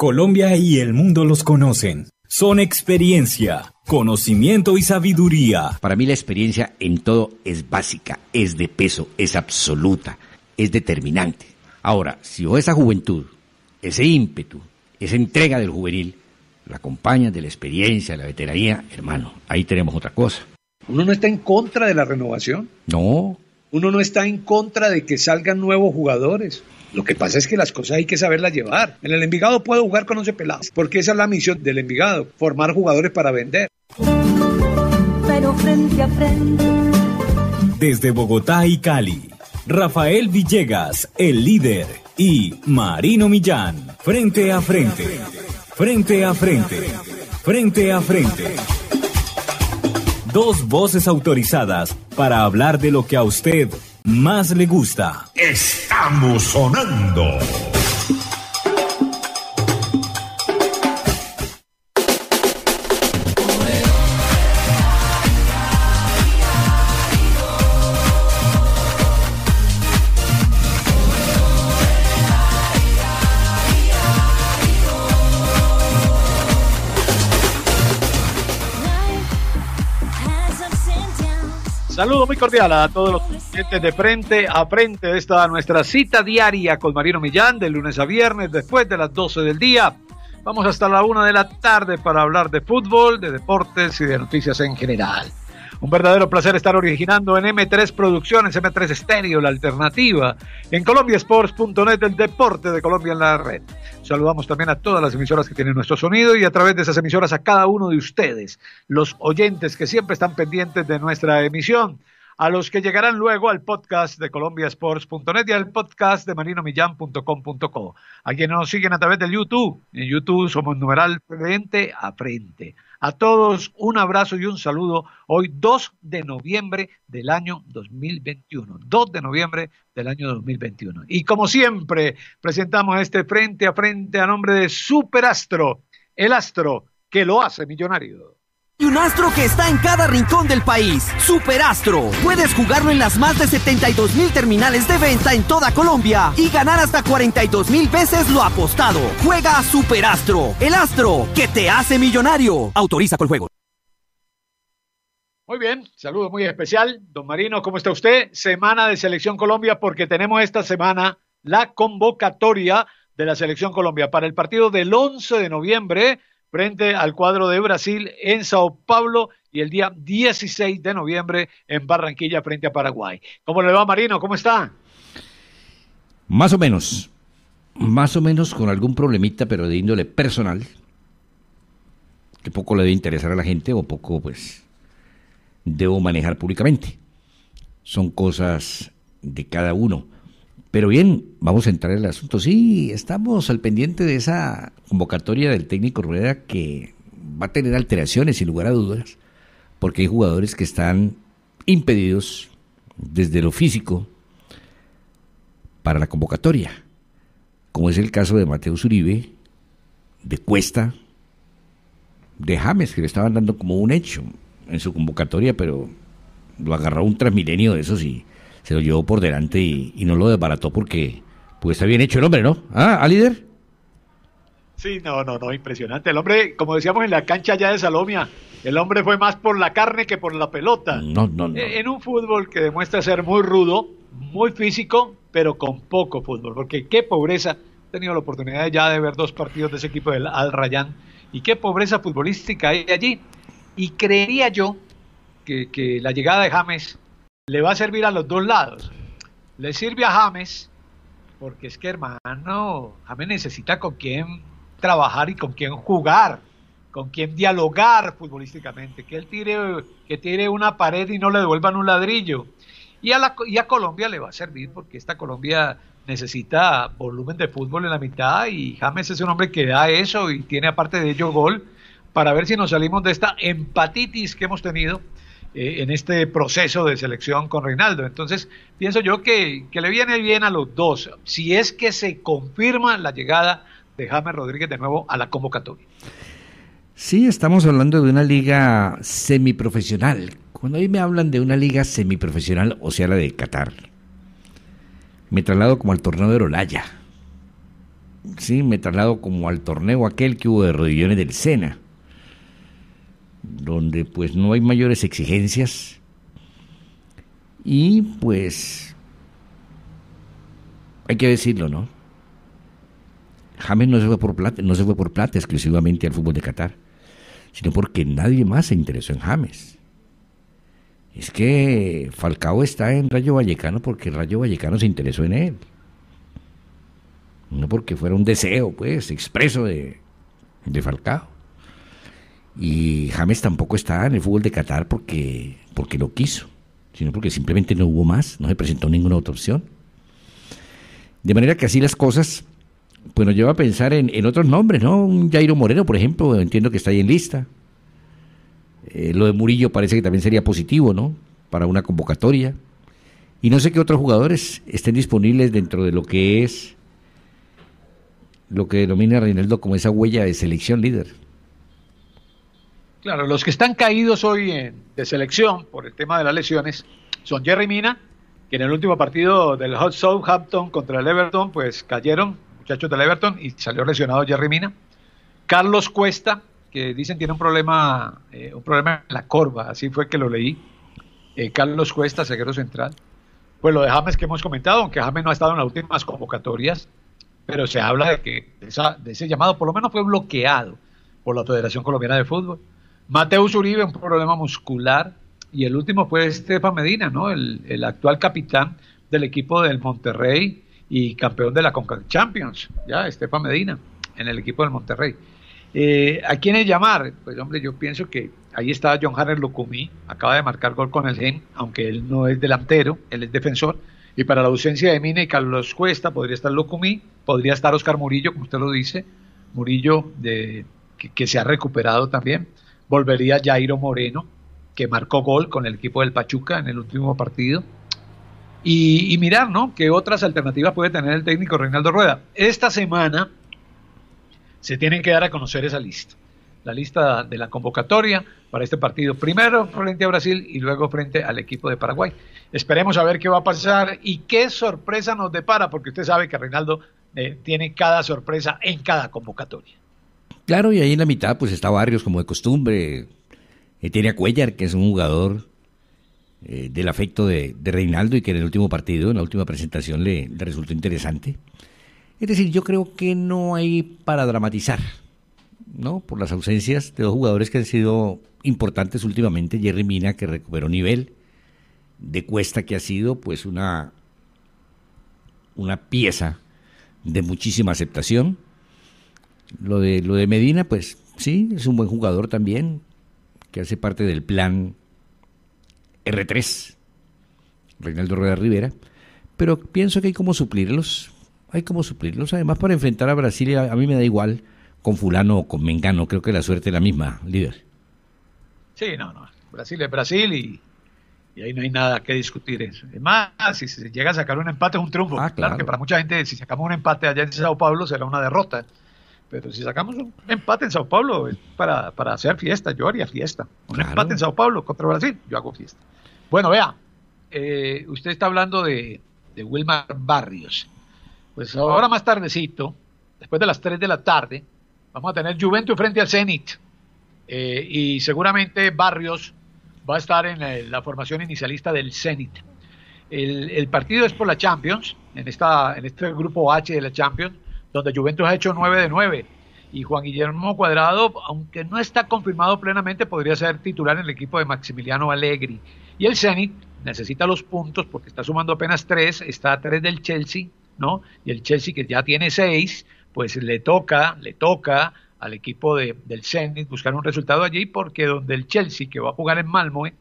Colombia y el mundo los conocen. Son experiencia, conocimiento y sabiduría. Para mí la experiencia en todo es básica, es de peso, es absoluta, es determinante. Ahora, si o esa juventud, ese ímpetu, esa entrega del juvenil, la acompaña de la experiencia, la veteranía, hermano, ahí tenemos otra cosa. ¿Uno no está en contra de la renovación? No, uno no está en contra de que salgan nuevos jugadores. Lo que pasa es que las cosas hay que saberlas llevar. En el Envigado puedo jugar con 11 pelados, porque esa es la misión del Envigado, formar jugadores para vender. Pero frente a frente. Desde Bogotá y Cali, Rafael Villegas, el líder, y Marino Millán, Frente a frente. Frente a frente. frente, a frente dos voces autorizadas para hablar de lo que a usted más le gusta. Estamos sonando. Saludos muy cordial a todos los clientes de frente a frente de esta nuestra cita diaria con Marino Millán de lunes a viernes después de las 12 del día. Vamos hasta la 1 de la tarde para hablar de fútbol, de deportes y de noticias en general. Un verdadero placer estar originando en M3 Producciones, M3 Estéreo, la alternativa. En colombiasports.net, el deporte de Colombia en la red. Saludamos también a todas las emisoras que tienen nuestro sonido y a través de esas emisoras a cada uno de ustedes, los oyentes que siempre están pendientes de nuestra emisión a los que llegarán luego al podcast de colombiasports.net y al podcast de marinomillán.com.co. A quienes nos siguen a través del YouTube, en YouTube somos numeral frente a frente. A todos un abrazo y un saludo hoy 2 de noviembre del año 2021. 2 de noviembre del año 2021. Y como siempre, presentamos este frente a frente a nombre de Superastro, el astro que lo hace millonario. Y un astro que está en cada rincón del país. Superastro. Puedes jugarlo en las más de 72 mil terminales de venta en toda Colombia y ganar hasta 42 mil veces lo apostado. Juega Superastro, el astro que te hace millonario. Autoriza con juego. Muy bien, saludo muy especial. Don Marino, ¿cómo está usted? Semana de Selección Colombia porque tenemos esta semana la convocatoria de la Selección Colombia para el partido del 11 de noviembre frente al cuadro de Brasil en Sao Paulo y el día 16 de noviembre en Barranquilla frente a Paraguay. ¿Cómo le va Marino? ¿Cómo está? Más o menos, más o menos con algún problemita, pero de índole personal, que poco le debe interesar a la gente o poco pues debo manejar públicamente. Son cosas de cada uno. Pero bien, vamos a entrar en el asunto. Sí, estamos al pendiente de esa convocatoria del técnico Rueda que va a tener alteraciones, sin lugar a dudas, porque hay jugadores que están impedidos desde lo físico para la convocatoria, como es el caso de Mateo Uribe, de Cuesta, de James, que le estaban dando como un hecho en su convocatoria, pero lo agarró un transmilenio de esos y se lo llevó por delante y, no lo desbarató porque pues está bien hecho el hombre, ¿no? Ah, ¿a líder? Sí, no, no, no, impresionante. El hombre, como decíamos en la cancha allá de Salomia, el hombre fue más por la carne que por la pelota. No, no, no. E, en un fútbol que demuestra ser muy rudo, muy físico, pero con poco fútbol. Porque qué pobreza. He tenido la oportunidad ya de ver dos partidos de ese equipo del Al Rayán. Y qué pobreza futbolística hay allí. Y creería yo que, que la llegada de James le va a servir a los dos lados. Le sirve a James, porque es que hermano, James necesita con quién trabajar y con quién jugar, con quién dialogar futbolísticamente, que él tire, que tire una pared y no le devuelvan un ladrillo. Y a, la, y a Colombia le va a servir porque esta Colombia necesita volumen de fútbol en la mitad y James es un hombre que da eso y tiene aparte de ello gol para ver si nos salimos de esta empatitis que hemos tenido eh, en este proceso de selección con Reinaldo. Entonces, pienso yo que, le viene bien a los dos, si es que se confirma la llegada de James Rodríguez de nuevo a la convocatoria. Sí, estamos hablando de una liga semiprofesional. Cuando hoy me hablan de una liga semiprofesional, o sea, la de Qatar, me traslado como al torneo de orlaya. Sí, me traslado como al torneo aquel que hubo de rodillones del Sena donde pues no hay mayores exigencias y pues hay que decirlo, ¿no? James no se fue por plata, no se fue por plata exclusivamente al fútbol de Qatar, sino porque nadie más se interesó en James. Es que Falcao está en Rayo Vallecano porque Rayo Vallecano se interesó en él. No porque fuera un deseo, pues, expreso de, de Falcao. Y James tampoco está en el fútbol de Qatar porque, porque lo quiso, sino porque simplemente no hubo más, no se presentó ninguna otra opción. De manera que así las cosas, pues nos lleva a pensar en, otros nombres, ¿no? Un Jairo Moreno, por ejemplo, entiendo que está ahí en lista. Eh, lo de Murillo parece que también sería positivo, ¿no? Para una convocatoria. Y no sé qué otros jugadores estén disponibles dentro de lo que es lo que denomina Reinaldo como esa huella de selección líder. Claro, los que están caídos hoy en, de selección por el tema de las lesiones son Jerry Mina, que en el último partido del Hot Southampton contra el Everton, pues cayeron, muchachos del Everton, y salió lesionado Jerry Mina. Carlos Cuesta, que dicen tiene un problema, eh, un problema en la corva, así fue que lo leí. Eh, Carlos Cuesta, ceguero central. Pues lo de James que hemos comentado, aunque James no ha estado en las últimas convocatorias, pero se habla de que de ese llamado por lo menos fue bloqueado por la Federación Colombiana de Fútbol. Mateus Uribe, un problema muscular. Y el último fue Estefan Medina, ¿no? El, actual capitán del equipo del Monterrey y campeón de la Conca Champions, ya, Estefan Medina, en el equipo del Monterrey. Eh, ¿A quiénes llamar? Pues hombre, yo pienso que ahí está John Harris Locumí, acaba de marcar gol con el Gen, aunque él no es delantero, él es defensor. Y para la ausencia de Mina y Carlos Cuesta podría estar Locumí podría estar Oscar Murillo, como usted lo dice, Murillo de, que se ha recuperado también volvería Jairo Moreno, que marcó gol con el equipo del Pachuca en el último partido. Y, mirar, ¿no? ¿Qué otras alternativas puede tener el técnico Reinaldo Rueda? Esta semana se tienen que dar a conocer esa lista, la lista de la convocatoria para este partido, primero frente a Brasil y luego frente al equipo de Paraguay. Esperemos a ver qué va a pasar y qué sorpresa nos depara, porque usted sabe que Reinaldo eh, tiene cada sorpresa en cada convocatoria. Claro, y ahí en la mitad pues está Barrios como de costumbre. Eh, tiene Cuellar, que es un jugador eh, del afecto de, Reinaldo y que en el último partido, en la última presentación, le, resultó interesante. Es decir, yo creo que no hay para dramatizar, ¿no? Por las ausencias de dos jugadores que han sido importantes últimamente, Jerry Mina, que recuperó nivel, de Cuesta, que ha sido pues una, una pieza de muchísima aceptación lo de, lo de Medina, pues sí, es un buen jugador también, que hace parte del plan R3, Reinaldo Rueda Rivera, pero pienso que hay como suplirlos, hay como suplirlos. Además, para enfrentar a Brasil, a, mí me da igual con fulano o con mengano, creo que la suerte es la misma, líder. Sí, no, no, Brasil es Brasil y, y ahí no hay nada que discutir. Eso. Además, si se llega a sacar un empate es un triunfo. claro. Ah, claro. que para mucha gente, si sacamos un empate allá en Sao Paulo será una derrota. Pero si sacamos un empate en Sao Paulo para, hacer fiesta, yo haría fiesta. Un empate en Sao Paulo contra Brasil, yo hago fiesta. Bueno, vea, eh, usted está hablando de, Wilmar Barrios. Pues ahora más tardecito, después de las 3 de la tarde, vamos a tener Juventus frente al Zenit. Eh, y seguramente Barrios va a estar en la, formación inicialista del Zenit. El, el, partido es por la Champions, en, esta, en este grupo H de la Champions donde Juventus ha hecho 9 de 9. Y Juan Guillermo Cuadrado, aunque no está confirmado plenamente, podría ser titular en el equipo de Maximiliano Allegri. Y el Zenit necesita los puntos porque está sumando apenas 3, está a 3 del Chelsea, ¿no? Y el Chelsea que ya tiene 6, pues le toca, le toca al equipo del Zenit buscar un resultado allí porque donde el Chelsea que va a jugar en Malmö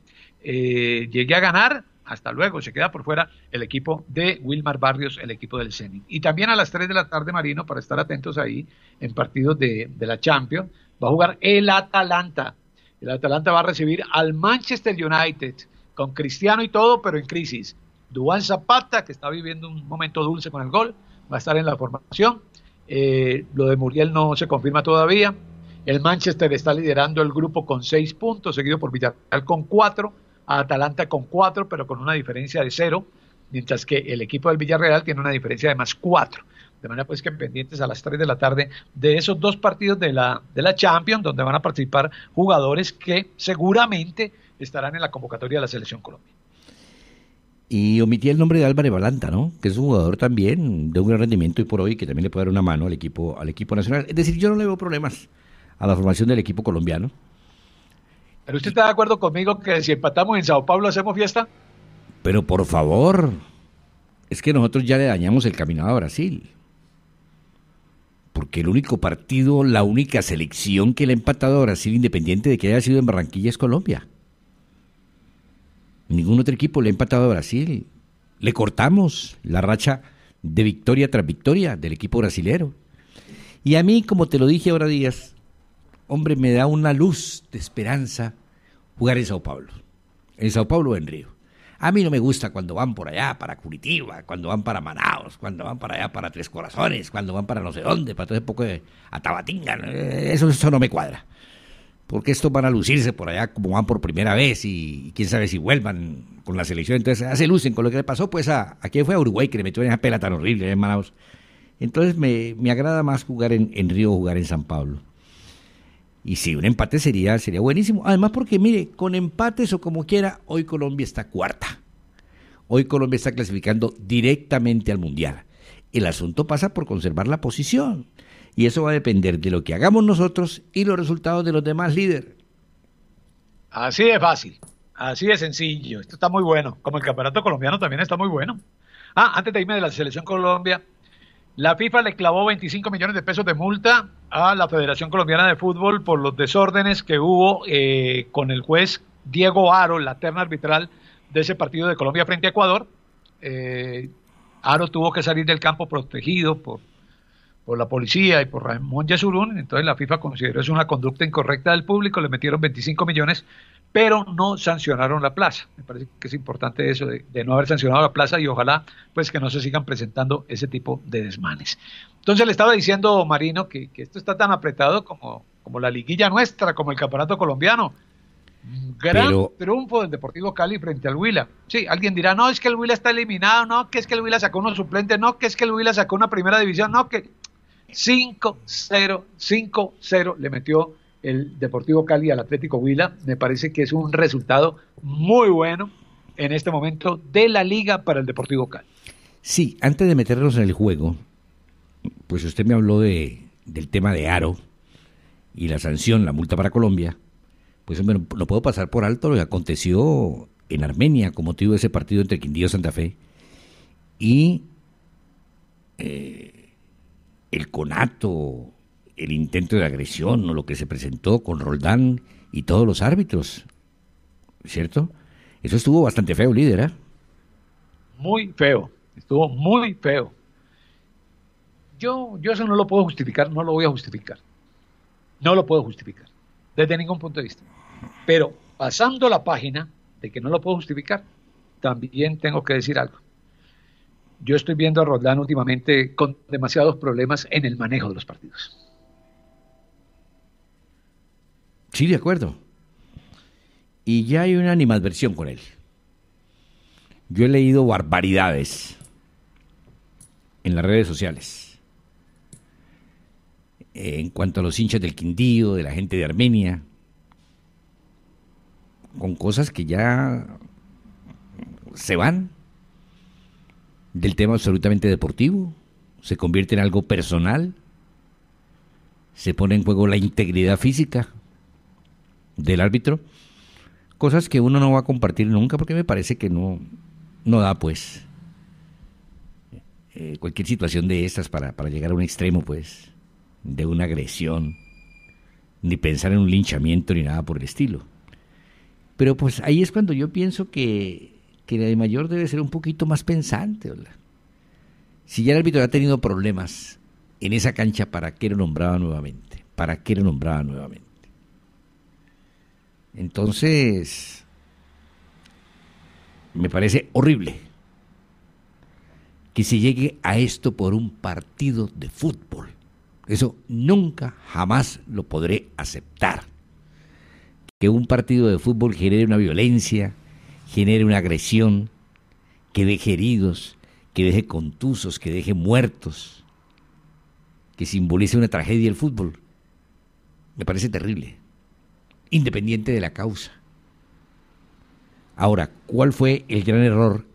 eh, llegue a ganar, hasta luego. Se queda por fuera el equipo de Wilmar Barrios, el equipo del Zenit. Y también a las 3 de la tarde, Marino, para estar atentos ahí en partidos de, la Champions, va a jugar el Atalanta. El Atalanta va a recibir al Manchester United con Cristiano y todo, pero en crisis. Duan Zapata, que está viviendo un momento dulce con el gol, va a estar en la formación. Eh, lo de Muriel no se confirma todavía. El Manchester está liderando el grupo con seis puntos, seguido por Villarreal con cuatro a Atalanta con cuatro, pero con una diferencia de cero, mientras que el equipo del Villarreal tiene una diferencia de más cuatro. De manera pues que pendientes a las 3 de la tarde de esos dos partidos de la, de la Champions, donde van a participar jugadores que seguramente estarán en la convocatoria de la Selección Colombia. Y omití el nombre de Álvaro Balanta, ¿no? Que es un jugador también de un gran rendimiento y por hoy que también le puede dar una mano al equipo, al equipo nacional. Es decir, yo no le veo problemas a la formación del equipo colombiano usted está de acuerdo conmigo que si empatamos en Sao Paulo hacemos fiesta? Pero por favor, es que nosotros ya le dañamos el caminado a Brasil. Porque el único partido, la única selección que le ha empatado a Brasil, independiente de que haya sido en Barranquilla, es Colombia. Ningún otro equipo le ha empatado a Brasil. Le cortamos la racha de victoria tras victoria del equipo brasilero. Y a mí, como te lo dije ahora, Díaz, hombre, me da una luz de esperanza jugar en Sao Paulo, en Sao Paulo o en Río. A mí no me gusta cuando van por allá para Curitiba, cuando van para Manaos, cuando van para allá para Tres Corazones, cuando van para no sé dónde, para todo ese poco de Atabatinga. Eso, eso no me cuadra. Porque estos van a lucirse por allá como van por primera vez y, quién sabe si vuelvan con la selección. Entonces, hace lucen con lo que le pasó pues a, quien fue a Uruguay que le metió en esa pela tan horrible en Manaos. Entonces, me, agrada más jugar en, en Río jugar en San Pablo. Y si un empate sería, sería buenísimo. Además, porque mire, con empates o como quiera, hoy Colombia está cuarta. Hoy Colombia está clasificando directamente al Mundial. El asunto pasa por conservar la posición. Y eso va a depender de lo que hagamos nosotros y los resultados de los demás líderes. Así de fácil, así de sencillo. Esto está muy bueno. Como el campeonato colombiano también está muy bueno. Ah, antes de irme de la selección Colombia, la FIFA le clavó 25 millones de pesos de multa a la Federación Colombiana de Fútbol por los desórdenes que hubo eh, con el juez Diego Aro, la terna arbitral de ese partido de Colombia frente a Ecuador. Eh, Aro tuvo que salir del campo protegido por, la policía y por Ramón Yesurún. Entonces la FIFA consideró eso una conducta incorrecta del público, le metieron 25 millones pero no sancionaron la plaza. Me parece que es importante eso de, no haber sancionado la plaza y ojalá pues que no se sigan presentando ese tipo de desmanes. Entonces le estaba diciendo Marino que, esto está tan apretado como, como la liguilla nuestra, como el campeonato colombiano. Gran triunfo del Deportivo Cali frente al Huila. Sí, alguien dirá, no, es que el Huila está eliminado, no, que es que el Huila sacó unos suplentes, no, que es que el Huila sacó una primera división, no, que 5-0, 5-0 le metió el Deportivo Cali al Atlético Huila. Me parece que es un resultado muy bueno en este momento de la liga para el Deportivo Cali. Sí, antes de meternos en el juego, pues usted me habló de, del tema de Aro y la sanción, la multa para Colombia. Pues hombre, no puedo pasar por alto lo que aconteció en Armenia con motivo de ese partido entre Quindío Santa Fe. Y eh, el conato el intento de agresión o lo que se presentó con Roldán y todos los árbitros, ¿cierto? Eso estuvo bastante feo, líder. ¿eh? Muy feo, estuvo muy feo. Yo, yo eso no lo puedo justificar, no lo voy a justificar. No lo puedo justificar, desde ningún punto de vista. Pero pasando la página de que no lo puedo justificar, también tengo que decir algo yo estoy viendo a Roldán últimamente con demasiados problemas en el manejo de los partidos. Sí, de acuerdo. Y ya hay una animadversión con él. Yo he leído barbaridades en las redes sociales eh, en cuanto a los hinchas del Quindío, de la gente de Armenia, con cosas que ya se van del tema absolutamente deportivo, se convierte en algo personal, se pone en juego la integridad física del árbitro, cosas que uno no va a compartir nunca porque me parece que no, no da pues eh, cualquier situación de estas para, llegar a un extremo pues de una agresión, ni pensar en un linchamiento ni nada por el estilo. Pero pues ahí es cuando yo pienso que, que la de mayor debe ser un poquito más pensante. Si ya el árbitro ha tenido problemas en esa cancha, ¿para qué lo nombraba nuevamente? ¿Para qué lo nombraba nuevamente? Entonces, me parece horrible que se llegue a esto por un partido de fútbol. Eso nunca, jamás lo podré aceptar. Que un partido de fútbol genere una violencia, genere una agresión, que deje heridos, que deje contusos, que deje muertos, que simbolice una tragedia el fútbol. Me parece terrible independiente de la causa. Ahora, ¿cuál fue el gran error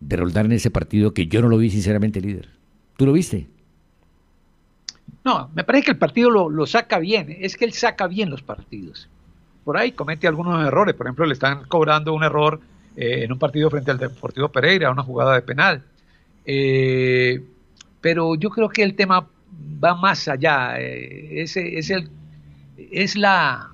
de Roldán en ese partido que yo no lo vi sinceramente líder? ¿Tú lo viste? No, me parece que el partido lo, saca bien, es que él saca bien los partidos. Por ahí comete algunos errores, por ejemplo, le están cobrando un error eh, en un partido frente al Deportivo Pereira, una jugada de penal. Eh, pero yo creo que el tema va más allá, eh, es, es la,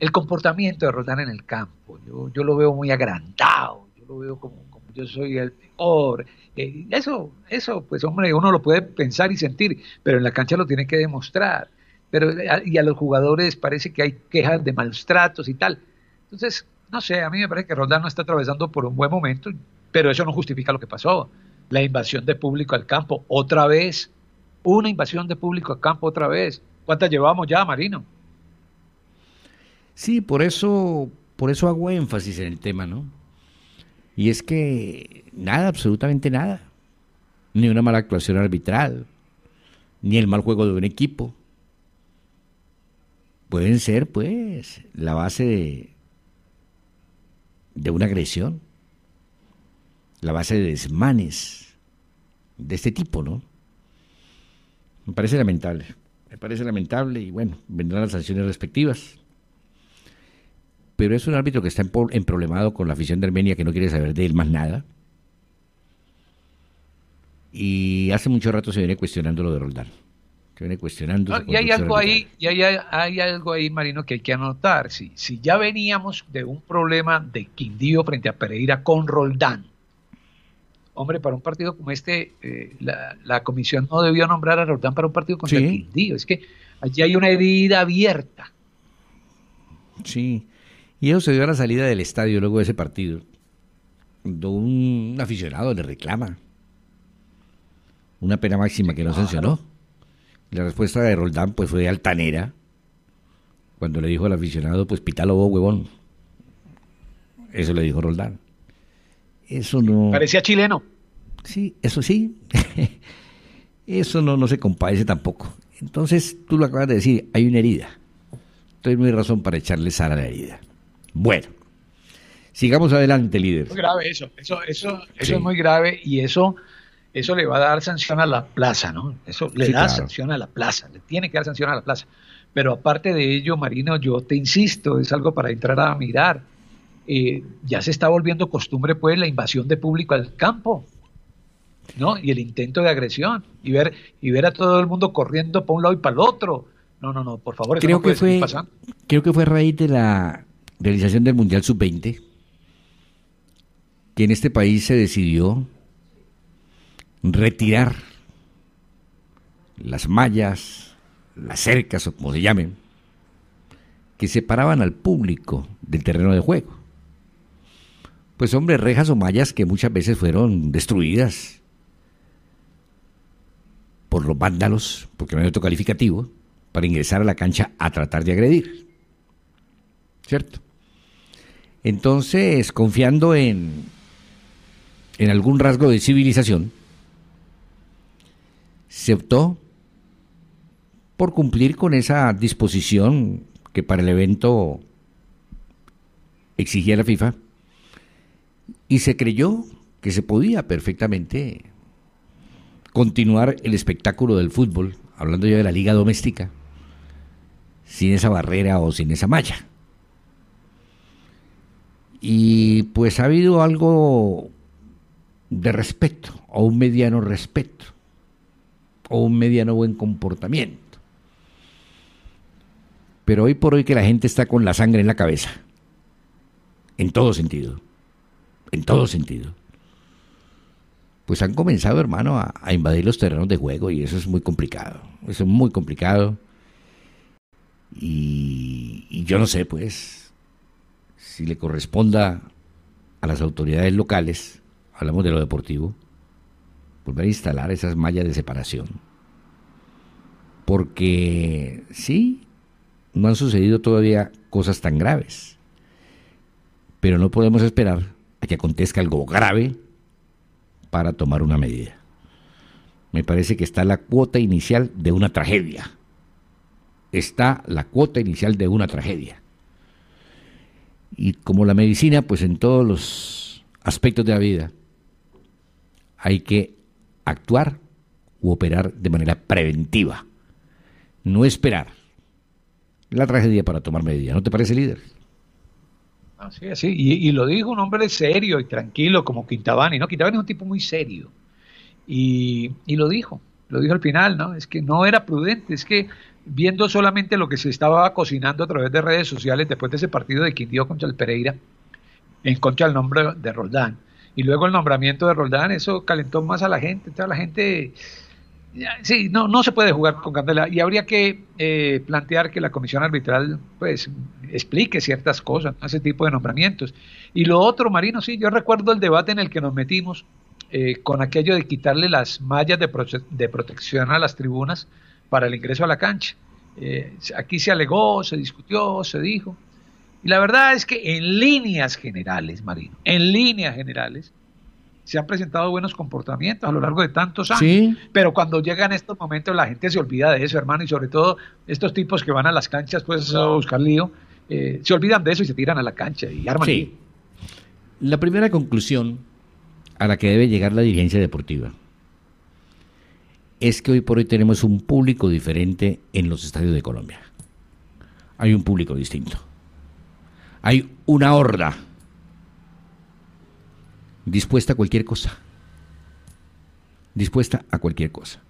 el comportamiento de Roldán en el campo. Yo, lo veo muy agrandado, yo lo veo como, yo soy el peor eh, eso, eso, pues hombre, uno lo puede pensar y sentir, pero en la cancha lo tiene que demostrar. Pero, eh, y a los jugadores parece que hay quejas de maltratos y tal. Entonces, no sé, a mí me parece que Roldán no está atravesando por un buen momento, pero eso no justifica lo que pasó. La invasión de público al campo, otra vez. Una invasión de público al campo, otra vez. ¿Cuántas llevamos ya, Marino? Sí, por eso, por eso hago énfasis en el tema, ¿no? Y es que nada, absolutamente nada. Ni una mala actuación arbitral, ni el mal juego de un equipo. Pueden ser, pues, la base de, de una agresión, la base de desmanes de este tipo, ¿no? Me parece lamentable, me parece lamentable y bueno, vendrán las sanciones respectivas pero es un árbitro que está en problemado con la afición de Armenia que no quiere saber de él más nada. Y hace mucho rato se viene cuestionando lo de Roldán. Se viene cuestionando. Ah, y hay algo ahí, y hay, algo ahí, Marino, que hay que anotar. Si, si ya veníamos de un problema de Quindío frente a Pereira con Roldán, hombre, para un partido como este, eh, la, comisión no debió nombrar a Roldán para un partido contra Quindío. Es que allí hay una herida abierta. Sí. Y eso se dio a la salida del estadio luego de ese partido. un aficionado le reclama una pena máxima que no sancionó. La respuesta de Roldán pues fue altanera cuando le dijo al aficionado pues pitalo vos huevón. Eso le dijo Roldán. Eso no parecía chileno. Sí, eso sí. eso no, no se compadece tampoco. Entonces, tú lo acabas de decir, hay una herida. Entonces no hay razón para echarle sal a la herida. Bueno, sigamos adelante, líder. Muy grave eso, eso, es muy grave y eso, eso le va a dar sanción a la plaza, ¿no? Eso le da sanción a la plaza, le tiene que dar sanción a la plaza. Pero aparte de ello, Marino, yo te insisto, es algo para entrar a mirar. Eh, ya se está volviendo costumbre, pues, la invasión de público al campo. ¿no? Y el intento de agresión y ver y ver a todo el mundo corriendo para un lado y para el otro. No, no, no, por favor, creo que fue, pasando. Creo que fue a raíz de la realización del Mundial Sub-20, que en este país se decidió retirar las mallas, las cercas o como se llamen, que separaban al público del terreno de juego. Pues hombre, rejas o mallas que muchas veces fueron destruidas por los vándalos, porque no hay otro calificativo, para ingresar a la cancha a tratar de agredir. ¿Cierto? Entonces, confiando en, en algún rasgo de civilización, se optó por cumplir con esa disposición que para el evento exigía la FIFA y se creyó que se podía perfectamente continuar el espectáculo del fútbol, hablando ya de la liga doméstica, sin esa barrera o sin esa malla. Y pues ha habido algo de respeto, o un mediano respeto, o un mediano buen comportamiento. Pero hoy por hoy que la gente está con la sangre en la cabeza, en todo sentido, en todo sentido, pues han comenzado, hermano, a, invadir los terrenos de juego y eso es muy complicado, eso es muy complicado. y yo no sé, pues, si le corresponda a las autoridades locales, hablamos de lo deportivo, volver a instalar esas mallas de separación. Porque sí, no han sucedido todavía cosas tan graves, pero no podemos esperar a que acontezca algo grave para tomar una medida. Me parece que está la cuota inicial de una tragedia. Está la cuota inicial de una tragedia y como la medicina, pues en todos los aspectos de la vida hay que actuar u operar de manera preventiva, no esperar la tragedia para tomar medidas. ¿No te parece, líder? Así es, sí. Y, lo dijo un hombre serio y tranquilo como Quintabani, ¿no? Quintabani es un tipo muy serio. Y, y lo dijo, lo dijo al final, ¿no? Es que no era prudente, es que viendo solamente lo que se estaba cocinando a través de redes sociales después de ese partido de Quindío contra el Pereira, en contra del nombre de Roldán. Y luego el nombramiento de Roldán, eso calentó más a la gente. toda la gente, sí, no, no se puede jugar con Candela. Y habría que eh, plantear que la comisión arbitral, pues, explique ciertas cosas, ese tipo de nombramientos. Y lo otro, Marino, sí, yo recuerdo el debate en el que nos metimos eh, con aquello de quitarle las mallas de protección a las tribunas para el ingreso a la cancha. Eh, aquí se alegó, se discutió, se dijo. Y la verdad es que en líneas generales, Marino, en líneas generales, se han presentado buenos comportamientos a lo largo de tantos años. Pero cuando llegan estos momentos la gente se olvida de eso, hermano, y sobre todo estos tipos que van a las canchas pues a buscar lío, eh, se olvidan de eso y se tiran a la cancha y arman. Sí. La primera conclusión a la que debe llegar la dirigencia deportiva es que hoy por hoy tenemos un público diferente en los estadios de Colombia. Hay un público distinto. Hay una horda dispuesta a cualquier cosa. Dispuesta a cualquier cosa.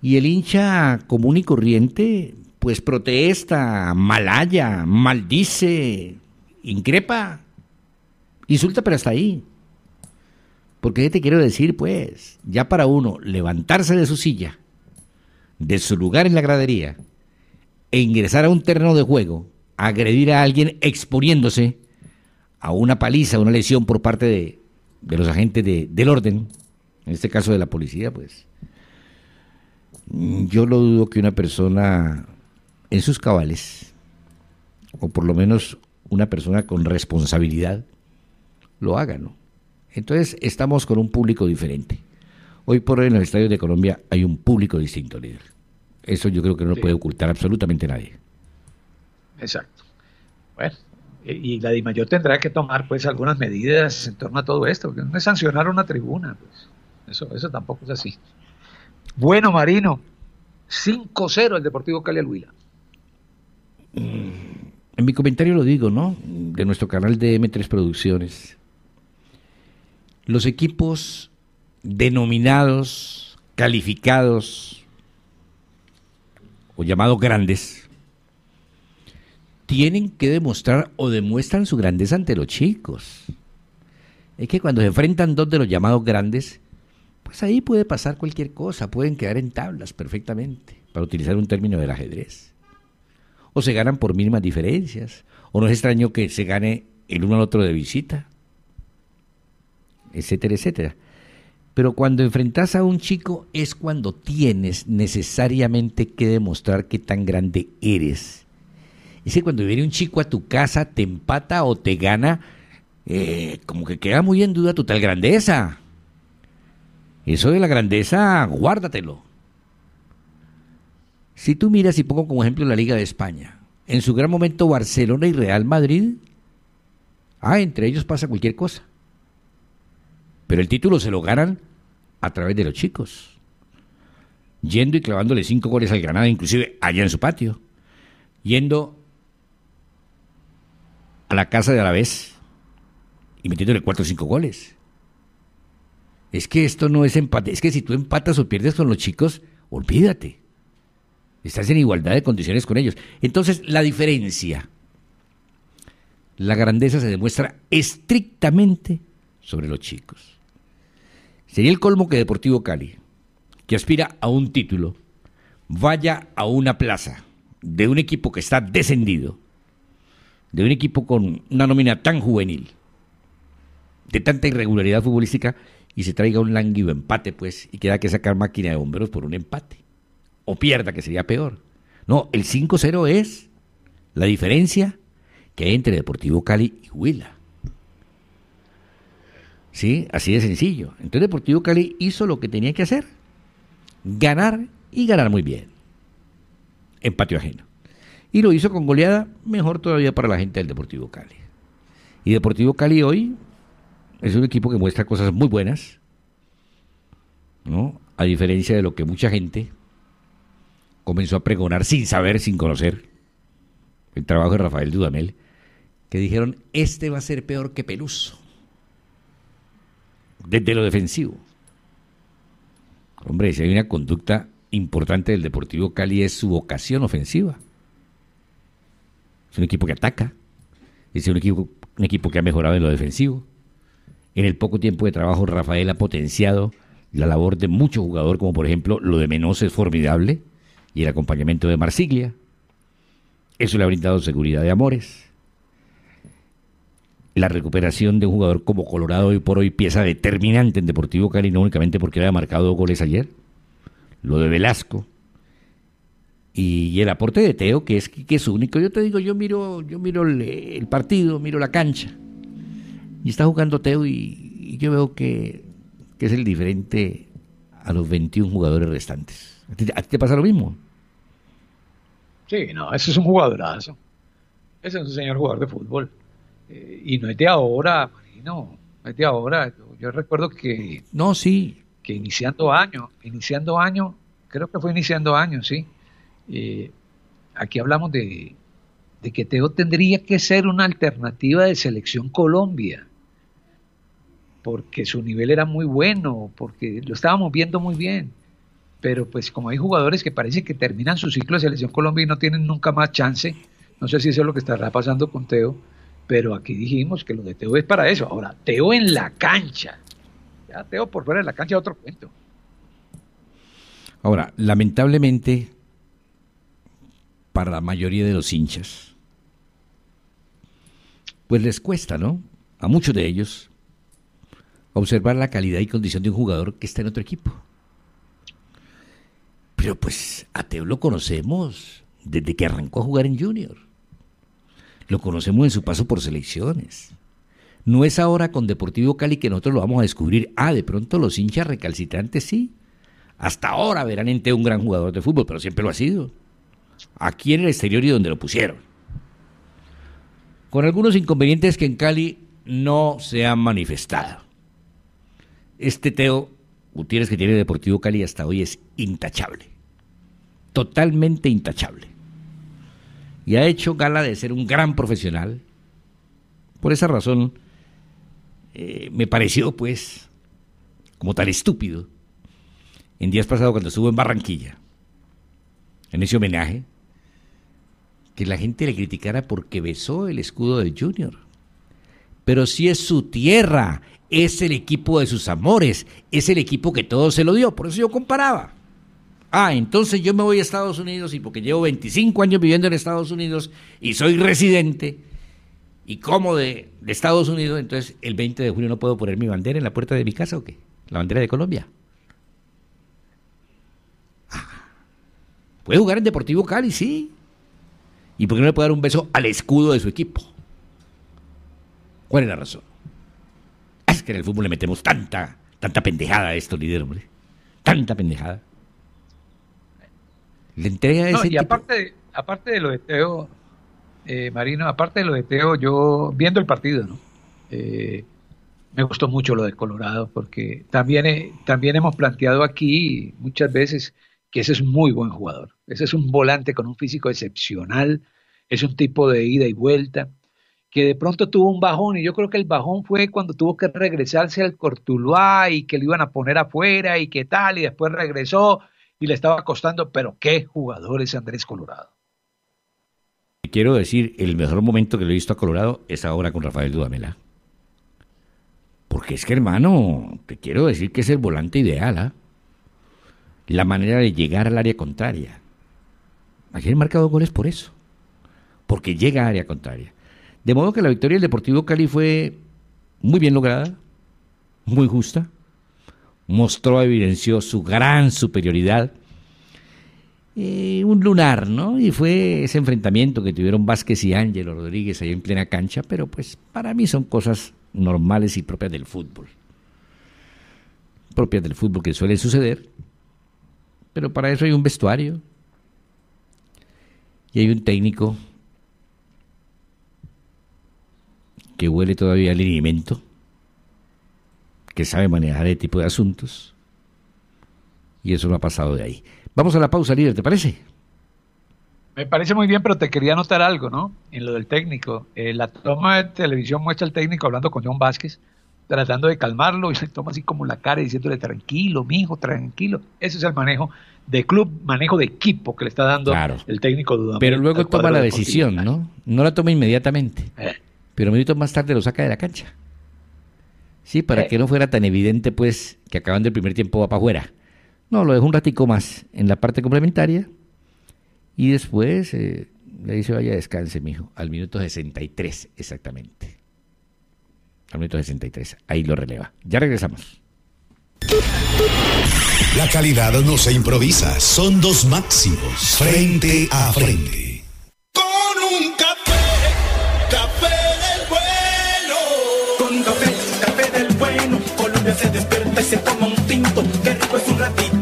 Y el hincha común y corriente, pues protesta, malaya, maldice, increpa, insulta, pero hasta ahí. Porque yo te quiero decir, pues, ya para uno levantarse de su silla, de su lugar en la gradería, e ingresar a un terreno de juego, agredir a alguien exponiéndose a una paliza, a una lesión por parte de, los agentes del orden, en este caso de la policía, pues, yo lo dudo que una persona en sus cabales, o por lo menos una persona con responsabilidad, lo haga, ¿no? Entonces estamos con un público diferente. Hoy por hoy en el Estadio de Colombia hay un público distinto, líder. Eso yo creo que no lo puede ocultar absolutamente nadie. Exacto. Bueno, eh, y la yo tendrá que tomar pues algunas medidas en torno a todo esto, porque no es sancionar una tribuna, pues. Eso, eso tampoco es así. Bueno, Marino, 5-0 el Deportivo Cali Huila. Mm, en mi comentario lo digo, ¿no? De nuestro canal de M3 Producciones los equipos denominados, calificados o llamados grandes, tienen que demostrar o demuestran su grandeza ante los chicos. Es que cuando se enfrentan dos de los llamados grandes, pues ahí puede pasar cualquier cosa, pueden quedar en tablas perfectamente, para utilizar un término del ajedrez. O se ganan por mínimas diferencias, o no es extraño que se gane el uno al otro de visita etcétera, etcétera. Pero cuando enfrentas a un chico es cuando tienes necesariamente que demostrar qué tan grande eres. y que cuando viene un chico a tu casa, te empata o te gana, eh, como que queda muy en duda tu tal grandeza. Eso de la grandeza, guárdatelo. Si tú miras, y pongo como ejemplo la Liga de España, en su gran momento Barcelona y Real Madrid, ah, entre ellos pasa cualquier cosa. Pero el título se lo ganan a través de los chicos. Yendo y clavándole cinco goles al Granada, inclusive allá en su patio. Yendo a la casa de vez y metiéndole cuatro o cinco goles. Es que esto no es empate. Es que si tú empatas o pierdes con los chicos, olvídate. Estás en igualdad de condiciones con ellos. Entonces, la diferencia, la grandeza se demuestra estrictamente sobre los chicos. Sería el colmo que Deportivo Cali, que aspira a un título, vaya a una plaza de un equipo que está descendido, de un equipo con una nómina tan juvenil, de tanta irregularidad futbolística, y se traiga un languido empate, pues, y queda que sacar máquina de bomberos por un empate. O pierda, que sería peor. No, el 5-0 es la diferencia que hay entre Deportivo Cali y Huila. ¿Sí? Así de sencillo. Entonces Deportivo Cali hizo lo que tenía que hacer. Ganar y ganar muy bien. En patio ajeno. Y lo hizo con goleada, mejor todavía para la gente del Deportivo Cali. Y Deportivo Cali hoy es un equipo que muestra cosas muy buenas. ¿No? A diferencia de lo que mucha gente comenzó a pregonar sin saber, sin conocer. El trabajo de Rafael Dudamel. Que dijeron, este va a ser peor que Peluso desde lo defensivo. Hombre, si hay una conducta importante del Deportivo Cali es su vocación ofensiva. Es un equipo que ataca, es un equipo, un equipo que ha mejorado en lo defensivo. En el poco tiempo de trabajo, Rafael ha potenciado la labor de muchos jugadores, como por ejemplo lo de Menos es formidable y el acompañamiento de Marsiglia. Eso le ha brindado seguridad de amores la recuperación de un jugador como Colorado hoy por hoy, pieza determinante en Deportivo Cali, no únicamente porque había marcado goles ayer, lo de Velasco y el aporte de Teo, que es, que único. Yo te digo, yo miro, yo miro el, partido, miro la cancha, y está jugando Teo y, yo veo que, es el diferente a los 21 jugadores restantes. ¿A ti, te pasa lo mismo? Sí, no, ese es un jugadorazo. Ese es un señor jugador de fútbol. Eh, y no es de ahora, no es de ahora. Yo, recuerdo que... No, sí. Que iniciando año, iniciando año, creo que fue iniciando año, sí. Eh, aquí hablamos de, de que Teo tendría que ser una alternativa de selección Colombia, porque su nivel era muy bueno, porque lo estábamos viendo muy bien. Pero pues como hay jugadores que parece que terminan su ciclo de selección Colombia y no tienen nunca más chance, no sé si eso es lo que estará pasando con Teo pero aquí dijimos que lo de Teo es para eso. Ahora, Teo en la cancha. Ya Teo por fuera de la cancha otro cuento. Ahora, lamentablemente, para la mayoría de los hinchas, pues les cuesta, ¿no? A muchos de ellos observar la calidad y condición de un jugador que está en otro equipo. Pero pues a Teo lo conocemos desde que arrancó a jugar en Junior. Lo conocemos en su paso por selecciones. No es ahora con Deportivo Cali que nosotros lo vamos a descubrir. Ah, de pronto los hinchas recalcitrantes sí. Hasta ahora verán en un gran jugador de fútbol, pero siempre lo ha sido. Aquí en el exterior y donde lo pusieron. Con algunos inconvenientes que en Cali no se han manifestado. Este Teo Gutiérrez que tiene Deportivo Cali hasta hoy es intachable. Totalmente intachable y ha hecho gala de ser un gran profesional. Por esa razón eh, me pareció pues como tan estúpido en días pasados cuando estuvo en Barranquilla, en ese homenaje, que la gente le criticara porque besó el escudo del Junior. Pero si es su tierra, es el equipo de sus amores, es el equipo que todo se lo dio, por eso yo comparaba. Ah, entonces yo me voy a Estados Unidos y porque llevo 25 años viviendo en Estados Unidos y soy residente y como de, Estados Unidos, entonces el 20 de julio no puedo poner mi bandera en la puerta de mi casa o qué? La bandera de Colombia. Ah, puede jugar en Deportivo Cali, sí. ¿Y por qué no le puede dar un beso al escudo de su equipo? ¿Cuál es la razón? Ah, es que en el fútbol le metemos tanta, tanta pendejada a estos líderes, hombre. Tanta pendejada y aparte, aparte de lo de Teo eh, Marino, aparte de lo de Teo yo viendo el partido, ¿no? Eh, me gustó mucho lo de Colorado, porque también, eh, también hemos planteado aquí muchas veces que ese es un muy buen jugador. Ese es un volante con un físico excepcional, es un tipo de ida y vuelta, que de pronto tuvo un bajón, y yo creo que el bajón fue cuando tuvo que regresarse al Cortuluá y que lo iban a poner afuera y qué tal, y después regresó y le estaba costando, pero qué jugador es Andrés Colorado. Quiero decir, el mejor momento que le he visto a Colorado es ahora con Rafael Dudamela. ¿ah? Porque es que, hermano, te quiero decir que es el volante ideal, ¿ah? La manera de llegar al área contraria. Ayer he marcado goles por eso. Porque llega a área contraria. De modo que la victoria del Deportivo Cali fue muy bien lograda, muy justa, mostró, evidenció su gran superioridad. Eh, un lunar, ¿no? Y fue ese enfrentamiento que tuvieron Vázquez y Ángel Rodríguez ahí en plena cancha, pero pues para mí son cosas normales y propias del fútbol. Propias del fútbol que suele suceder, pero para eso hay un vestuario y hay un técnico que huele todavía al alimento que sabe manejar ese tipo de asuntos. Y eso no ha pasado de ahí. Vamos a la pausa, líder, ¿te parece? Me parece muy bien, pero te quería anotar algo, ¿no? En lo del técnico. Eh, la toma de televisión muestra al técnico hablando con John Vázquez, tratando de calmarlo, y se toma así como la cara diciéndole, tranquilo, mijo, tranquilo. Ese es el manejo de club, manejo de equipo que le está dando el técnico dudando. Pero luego toma la decisión, ¿no? No la toma inmediatamente. Eh. pero Pero minuto más tarde lo saca de la cancha. Sí, para eh. que no fuera tan evidente, pues, que acabando el primer tiempo va para afuera. No, lo dejó un ratico más en la parte complementaria y después eh, le dice, vaya, descanse, mijo, al minuto 63 exactamente. Al minuto 63, ahí lo releva. Ya regresamos. La calidad no se improvisa, son dos máximos, frente a frente. Con un se despierta y se toma un tinto. que rico es un ratito.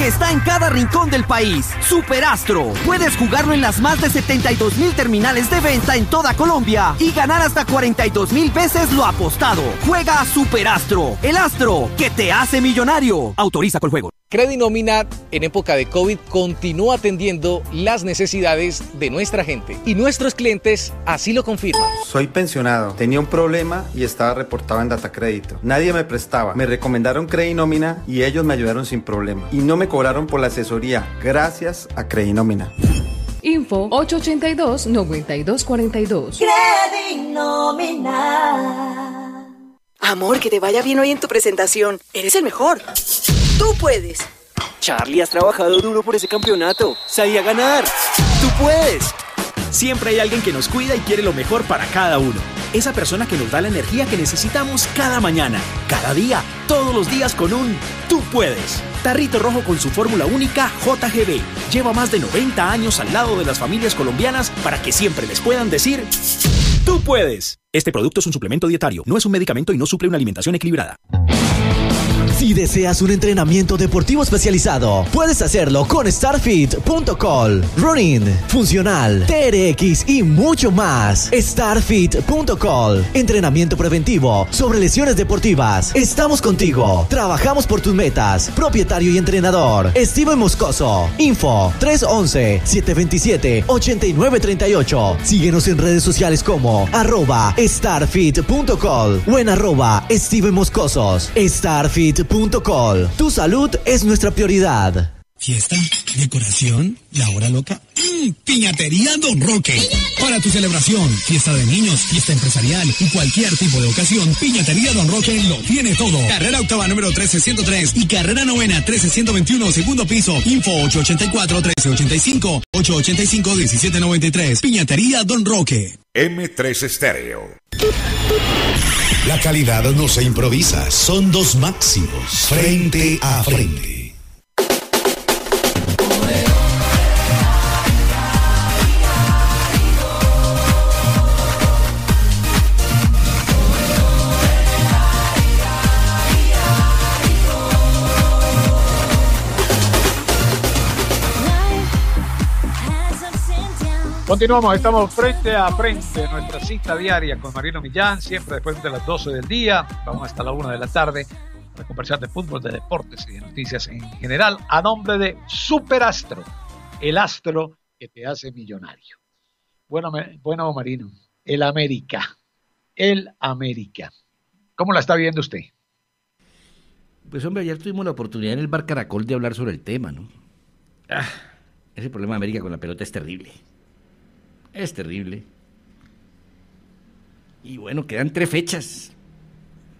que está en cada rincón del país. Superastro. Puedes jugarlo en las más de 72 mil terminales de venta en toda Colombia y ganar hasta 42 mil veces lo apostado. Juega Superastro, el astro que te hace millonario. Autoriza con juego. Nominat en época de COVID continúa atendiendo las necesidades de nuestra gente y nuestros clientes así lo confirman. Soy pensionado, tenía un problema y estaba reportado en Data Nadie me prestaba, me recomendaron Nomina y ellos me ayudaron sin problema y no me cobraron por la asesoría gracias a nómina Info 882-9242. Nomina. Amor, que te vaya bien hoy en tu presentación. Eres el mejor. Tú puedes. Charlie, has trabajado duro por ese campeonato. ¡Sabía a ganar. Tú puedes. Siempre hay alguien que nos cuida y quiere lo mejor para cada uno. Esa persona que nos da la energía que necesitamos cada mañana, cada día, todos los días con un Tú puedes. Tarrito Rojo con su fórmula única JGB. Lleva más de 90 años al lado de las familias colombianas para que siempre les puedan decir Tú puedes. Este producto es un suplemento dietario, no es un medicamento y no suple una alimentación equilibrada. Si deseas un entrenamiento deportivo especializado, puedes hacerlo con StarFit.com. running, funcional, TRX y mucho más. StarFit.com. entrenamiento preventivo sobre lesiones deportivas. Estamos contigo, trabajamos por tus metas. Propietario y entrenador, Steven Moscoso. Info 311-727-8938. Síguenos en redes sociales como arroba starfit.com o en arroba Steven Moscosos. Starfit call. Tu salud es nuestra prioridad. Fiesta, decoración, la hora loca. Mm, piñatería Don Roque. Para tu celebración, fiesta de niños, fiesta empresarial y cualquier tipo de ocasión, Piñatería Don Roque lo tiene todo. Carrera octava número 13103 y carrera novena 13121, segundo piso. Info 884-1385, 885-1793. Piñatería Don Roque. M3 Estéreo. La calidad no se improvisa, son dos máximos, frente a frente. Continuamos, estamos frente a frente, nuestra cita diaria con Marino Millán, siempre después de las 12 del día, vamos hasta la 1 de la tarde para conversar de fútbol, de deportes y de noticias en general, a nombre de Superastro, el astro que te hace millonario. Bueno, bueno Marino, el América, el América. ¿Cómo la está viendo usted? Pues hombre, ayer tuvimos la oportunidad en el Bar Caracol de hablar sobre el tema, ¿no? Ah. ese problema de América con la pelota es terrible. Es terrible. Y bueno, quedan tres fechas.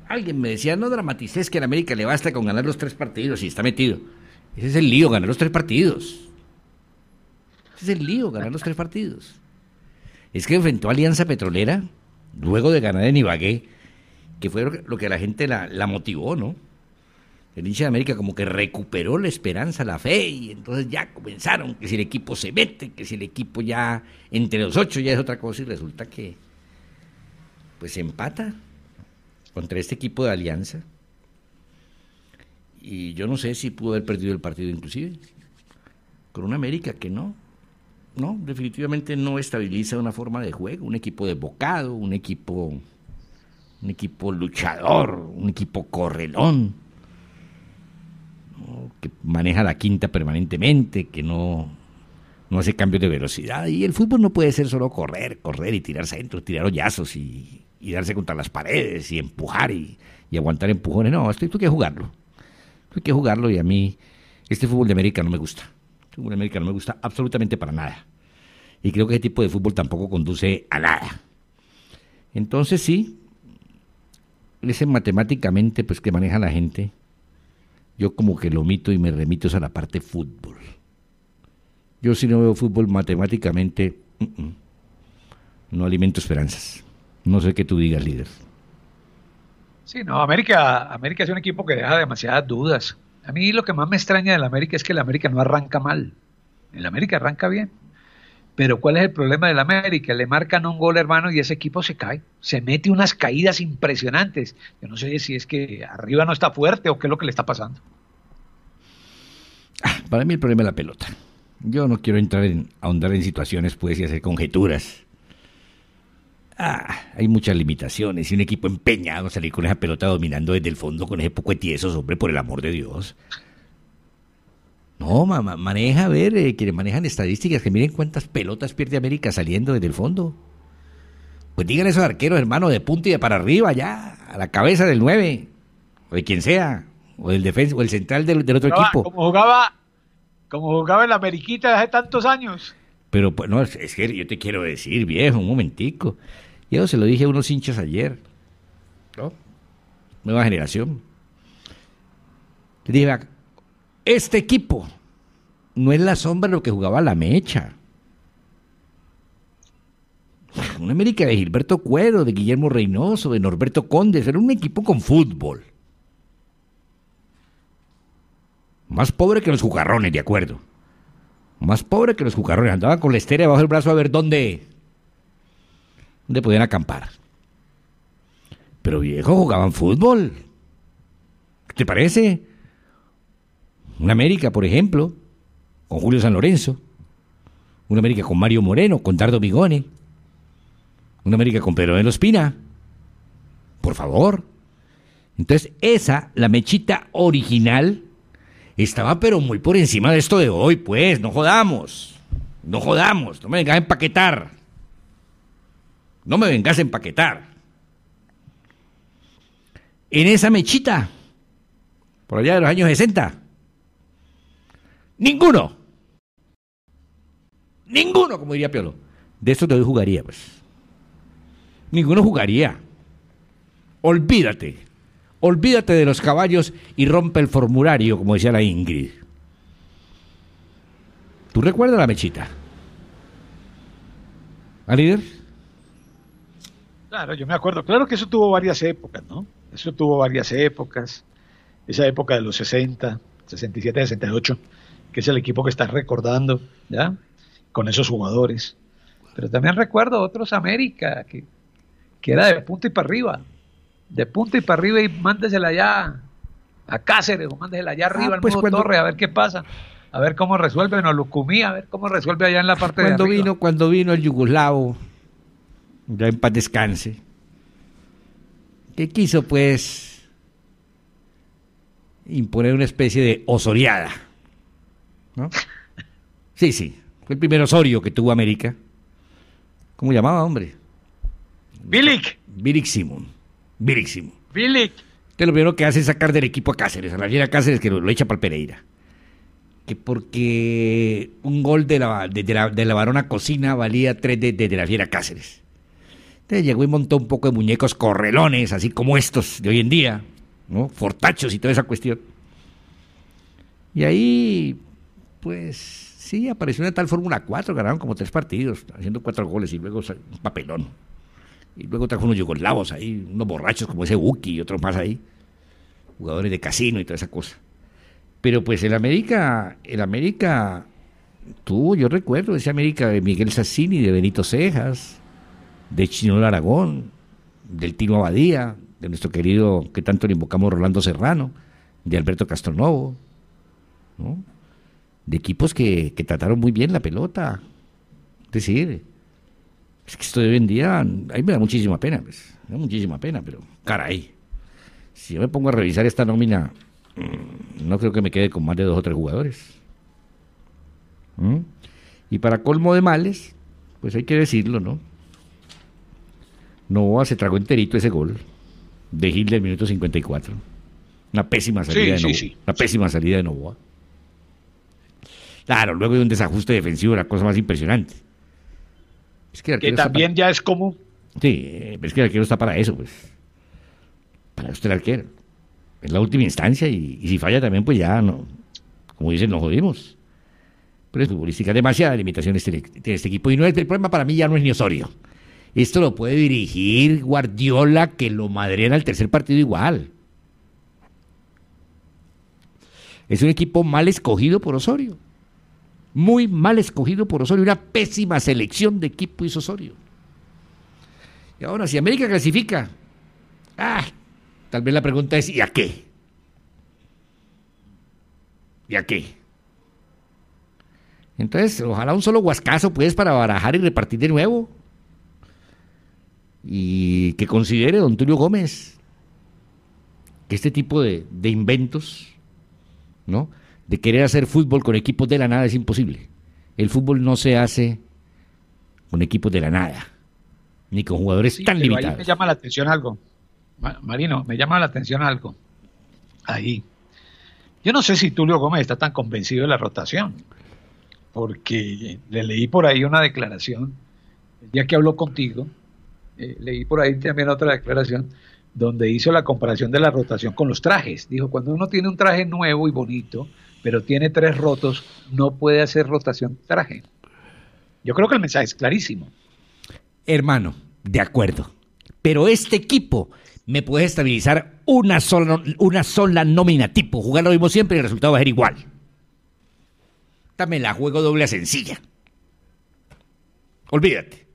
Alguien me decía, no dramatices que en América le basta con ganar los tres partidos y está metido. Ese es el lío, ganar los tres partidos. Ese es el lío, ganar los tres partidos. Es que enfrentó a Alianza Petrolera, luego de ganar en Ibagué, que fue lo que la gente la motivó, ¿no? el hincha de América como que recuperó la esperanza, la fe, y entonces ya comenzaron, que si el equipo se mete, que si el equipo ya entre los ocho ya es otra cosa, y resulta que pues empata contra este equipo de alianza. Y yo no sé si pudo haber perdido el partido inclusive, con un América que no, no, definitivamente no estabiliza una forma de juego, un equipo de bocado, un equipo, un equipo luchador, un equipo correlón que maneja la quinta permanentemente, que no, no hace cambios de velocidad. Y el fútbol no puede ser solo correr, correr y tirar centros, tirar hoyazos y, darse contra las paredes y empujar y, aguantar empujones. No, esto hay que jugarlo. hay que jugarlo y a mí este fútbol de América no me gusta. El este fútbol de América no me gusta absolutamente para nada. Y creo que este tipo de fútbol tampoco conduce a nada. Entonces sí, ese matemáticamente pues que maneja la gente yo como que lo omito y me remito a la parte fútbol. Yo si no veo fútbol matemáticamente, no alimento esperanzas. No sé qué tú digas, líder. Sí, no, América, América es un equipo que deja demasiadas dudas. A mí lo que más me extraña del América es que el América no arranca mal. El América arranca bien. Pero ¿cuál es el problema del América? Le marcan un gol, hermano, y ese equipo se cae. Se mete unas caídas impresionantes. Yo no sé si es que arriba no está fuerte o qué es lo que le está pasando. Ah, para mí el problema es la pelota. Yo no quiero entrar en ahondar en situaciones pues y hacer conjeturas. Ah, hay muchas limitaciones y un equipo empeñado a salir con esa pelota dominando desde el fondo con ese poco de tiesos, hombre, por el amor de Dios. No, mamá maneja, a ver, eh, manejan estadísticas, que miren cuántas pelotas pierde América saliendo desde el fondo. Pues digan esos arqueros, hermano, de punta y de para arriba, ya, a la cabeza del 9, o de quien sea, o del defensa, o el central del, otro equipo. Como jugaba, como jugaba en la Ameriquita hace tantos años. Pero, pues, no, es que yo te quiero decir, viejo, un momentico. Yo se lo dije a unos hinchas ayer, ¿no? Nueva generación. te dije, este equipo no es la sombra de lo que jugaba la mecha. Una América de Gilberto Cuero, de Guillermo Reynoso, de Norberto Condes, era un equipo con fútbol. Más pobre que los jugarrones, de acuerdo. Más pobre que los jugarrones. Andaban con la estera bajo el brazo a ver dónde, dónde podían acampar. Pero viejo, jugaban fútbol. ¿Qué ¿Te parece? Una América, por ejemplo, con Julio San Lorenzo. Una América con Mario Moreno, con Dardo Bigone. Una América con Pedro de Pina Por favor. Entonces, esa, la mechita original, estaba pero muy por encima de esto de hoy, pues, no jodamos. No jodamos, no me vengas a empaquetar. No me vengas a empaquetar. En esa mechita, por allá de los años 60, Ninguno. Ninguno, como diría Piolo. De eso te jugaría, pues. Ninguno jugaría. Olvídate. Olvídate de los caballos y rompe el formulario, como decía la Ingrid. ¿Tú recuerdas la mechita? ¿A líder? Claro, yo me acuerdo. Claro que eso tuvo varias épocas, ¿no? Eso tuvo varias épocas. Esa época de los 60, 67, 68 que es el equipo que estás recordando, ¿ya? Con esos jugadores. Pero también recuerdo otros América, que, que era de punta y para arriba. De punta y para arriba y mándesela allá a Cáceres o mándesela allá ah, arriba al pues Torre a ver qué pasa. A ver cómo resuelve, en no, a ver cómo resuelve allá en la parte de arriba. Vino, cuando vino el yugoslavo, ya en paz descanse. ¿Qué quiso pues imponer una especie de osoriada Sí, sí. Fue el primer Osorio que tuvo América. ¿Cómo llamaba, hombre? Bilic. Bilic Simon. Bilic Simon. Bilic. Que lo primero que hace es sacar del equipo a Cáceres, a la fiera Cáceres que lo, echa para el Pereira. Que porque un gol de la, de, la, varona cocina valía tres de, de la fiera Cáceres. Entonces llegó y montó un poco de muñecos correlones, así como estos de hoy en día, ¿no? Fortachos y toda esa cuestión. Y ahí pues sí, apareció una tal Fórmula 4, ganaron como tres partidos, haciendo cuatro goles y luego un papelón. Y luego trajo unos yugoslavos ahí, unos borrachos como ese Uki y otros más ahí, jugadores de casino y toda esa cosa. Pero pues el América, el América tú yo recuerdo, ese América de Miguel Sassini, de Benito Cejas, de Chino Aragón, del Tino Abadía, de nuestro querido que tanto le invocamos Rolando Serrano, de Alberto Castronovo, ¿no? de equipos que, trataron muy bien la pelota. Es decir, es que estoy de día, a mí me da muchísima pena, pues, me da muchísima pena, pero caray, si yo me pongo a revisar esta nómina, mm, no creo que me quede con más de dos o tres jugadores. ¿Mm? Y para colmo de males, pues hay que decirlo, ¿no? Novoa se tragó enterito ese gol de Gil del minuto 54. Una pésima salida de Novoa. Una pésima salida de Novoa. Claro, luego de un desajuste defensivo, la cosa más impresionante. Es que, también ya es como... Sí, es que el arquero está para eso, pues. Para usted el arquero. Es la última instancia y, si falla también, pues ya no. Como dicen, nos jodimos. Pero es futbolística, demasiada limitaciones tiene este, equipo. Y no es, el problema para mí ya no es ni Osorio. Esto lo puede dirigir Guardiola, que lo madrena al tercer partido igual. Es un equipo mal escogido por Osorio muy mal escogido por Osorio, una pésima selección de equipo hizo Osorio. Y ahora, si América clasifica, ah, tal vez la pregunta es, ¿y a qué? ¿Y a qué? Entonces, ojalá un solo huascazo, pues, para barajar y repartir de nuevo. Y que considere don Tulio Gómez que este tipo de, de inventos, ¿no? de querer hacer fútbol con equipos de la nada es imposible. El fútbol no se hace con equipos de la nada, ni con jugadores tan pero limitados. Ahí me llama la atención algo, Marino, me llama la atención algo. Ahí. Yo no sé si Tulio Gómez está tan convencido de la rotación, porque le leí por ahí una declaración, ya que habló contigo, eh, leí por ahí también otra declaración, donde hizo la comparación de la rotación con los trajes. Dijo, cuando uno tiene un traje nuevo y bonito, pero tiene tres rotos, no puede hacer rotación traje. Yo creo que el mensaje es clarísimo. Hermano, de acuerdo. Pero este equipo me puede estabilizar una sola, una sola nómina tipo. Jugar lo mismo siempre y el resultado va a ser igual. Dame la juego doble a sencilla. Olvídate.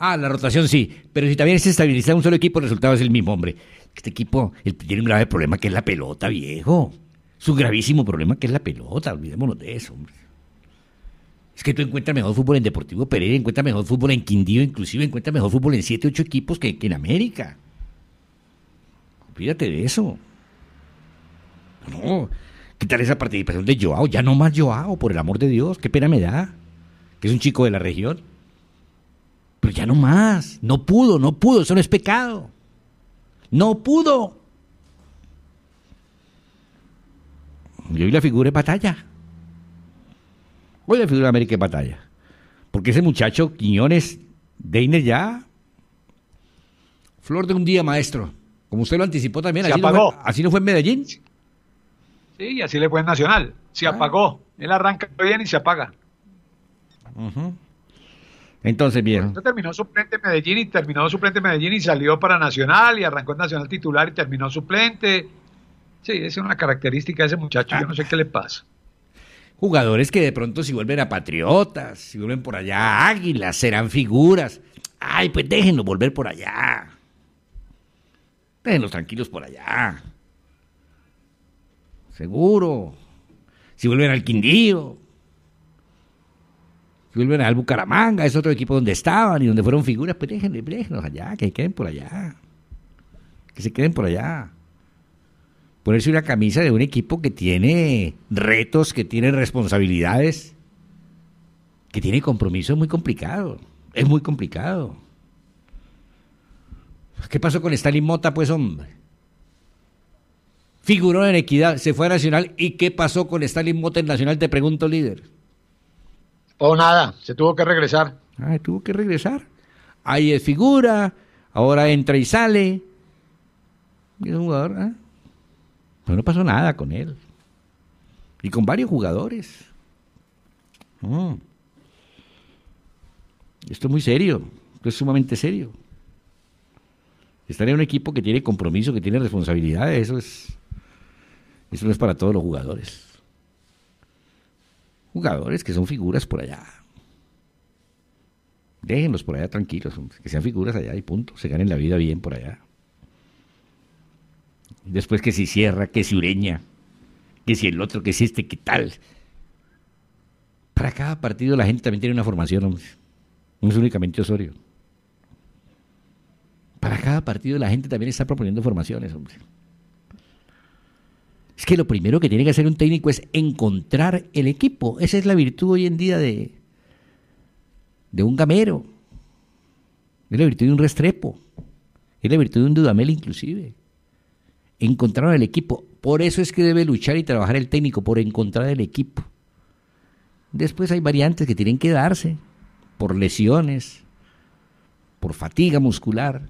Ah, la rotación sí, pero si también se estabiliza un solo equipo, el resultado es el mismo, hombre. Este equipo tiene un grave problema que es la pelota, viejo su gravísimo problema que es la pelota, olvidémonos de eso, hombre. Es que tú encuentras mejor fútbol en Deportivo Pereira, encuentras mejor fútbol en Quindío, inclusive encuentras mejor fútbol en 7, 8 equipos que, que, en América. Olvídate de eso. No, ¿qué tal esa participación de Joao? Ya no más Joao, por el amor de Dios, qué pena me da. Que es un chico de la región. Pero ya no más. No pudo, no pudo, eso no es pecado. No pudo. Yo vi la figura de batalla. Hoy la figura de América es batalla. Porque ese muchacho, Quiñones, Deiner ya. Flor de un día, maestro. Como usted lo anticipó también. así apagó. No fue, así no fue en Medellín. Sí, así le fue en Nacional. Se ah. apagó. Él arranca bien y se apaga. Entonces, bien. terminó suplente en Medellín y terminó suplente en Medellín y salió para Nacional y arrancó en Nacional titular y terminó suplente Sí, es una característica de ese muchacho, yo no sé qué le pasa. Jugadores que de pronto si vuelven a Patriotas, si vuelven por allá a Águilas, serán figuras. Ay, pues déjenlos volver por allá. Déjenlos tranquilos por allá. Seguro. Si vuelven al Quindío, si vuelven al Bucaramanga, es otro equipo donde estaban y donde fueron figuras, pues déjenlos, déjenlos allá, que queden por allá. Que se queden por allá ponerse una camisa de un equipo que tiene retos, que tiene responsabilidades, que tiene compromiso muy complicado. Es muy complicado. ¿Qué pasó con Stalin Mota, pues, hombre? Figuró en Equidad, se fue a Nacional. ¿Y qué pasó con Stalin Mota en Nacional? Te pregunto, líder. O oh, nada, se tuvo que regresar. Ah, tuvo que regresar. Ahí es figura, ahora entra y sale. Es un jugador, ¿eh? no pasó nada con él. Y con varios jugadores. Mm. Esto es muy serio, esto es sumamente serio. Estar en un equipo que tiene compromiso, que tiene responsabilidades, eso es. Eso no es para todos los jugadores. Jugadores que son figuras por allá. Déjenlos por allá tranquilos, que sean figuras allá y punto. Se ganen la vida bien por allá. Después que si cierra, que si ureña, que si el otro, que si este, qué tal. Para cada partido la gente también tiene una formación, hombre. No es únicamente Osorio. Para cada partido la gente también está proponiendo formaciones, hombre. Es que lo primero que tiene que hacer un técnico es encontrar el equipo. Esa es la virtud hoy en día de, de un gamero. Es la virtud de un restrepo. Es la virtud de un dudamel inclusive encontraron el equipo. Por eso es que debe luchar y trabajar el técnico, por encontrar el equipo. Después hay variantes que tienen que darse por lesiones, por fatiga muscular.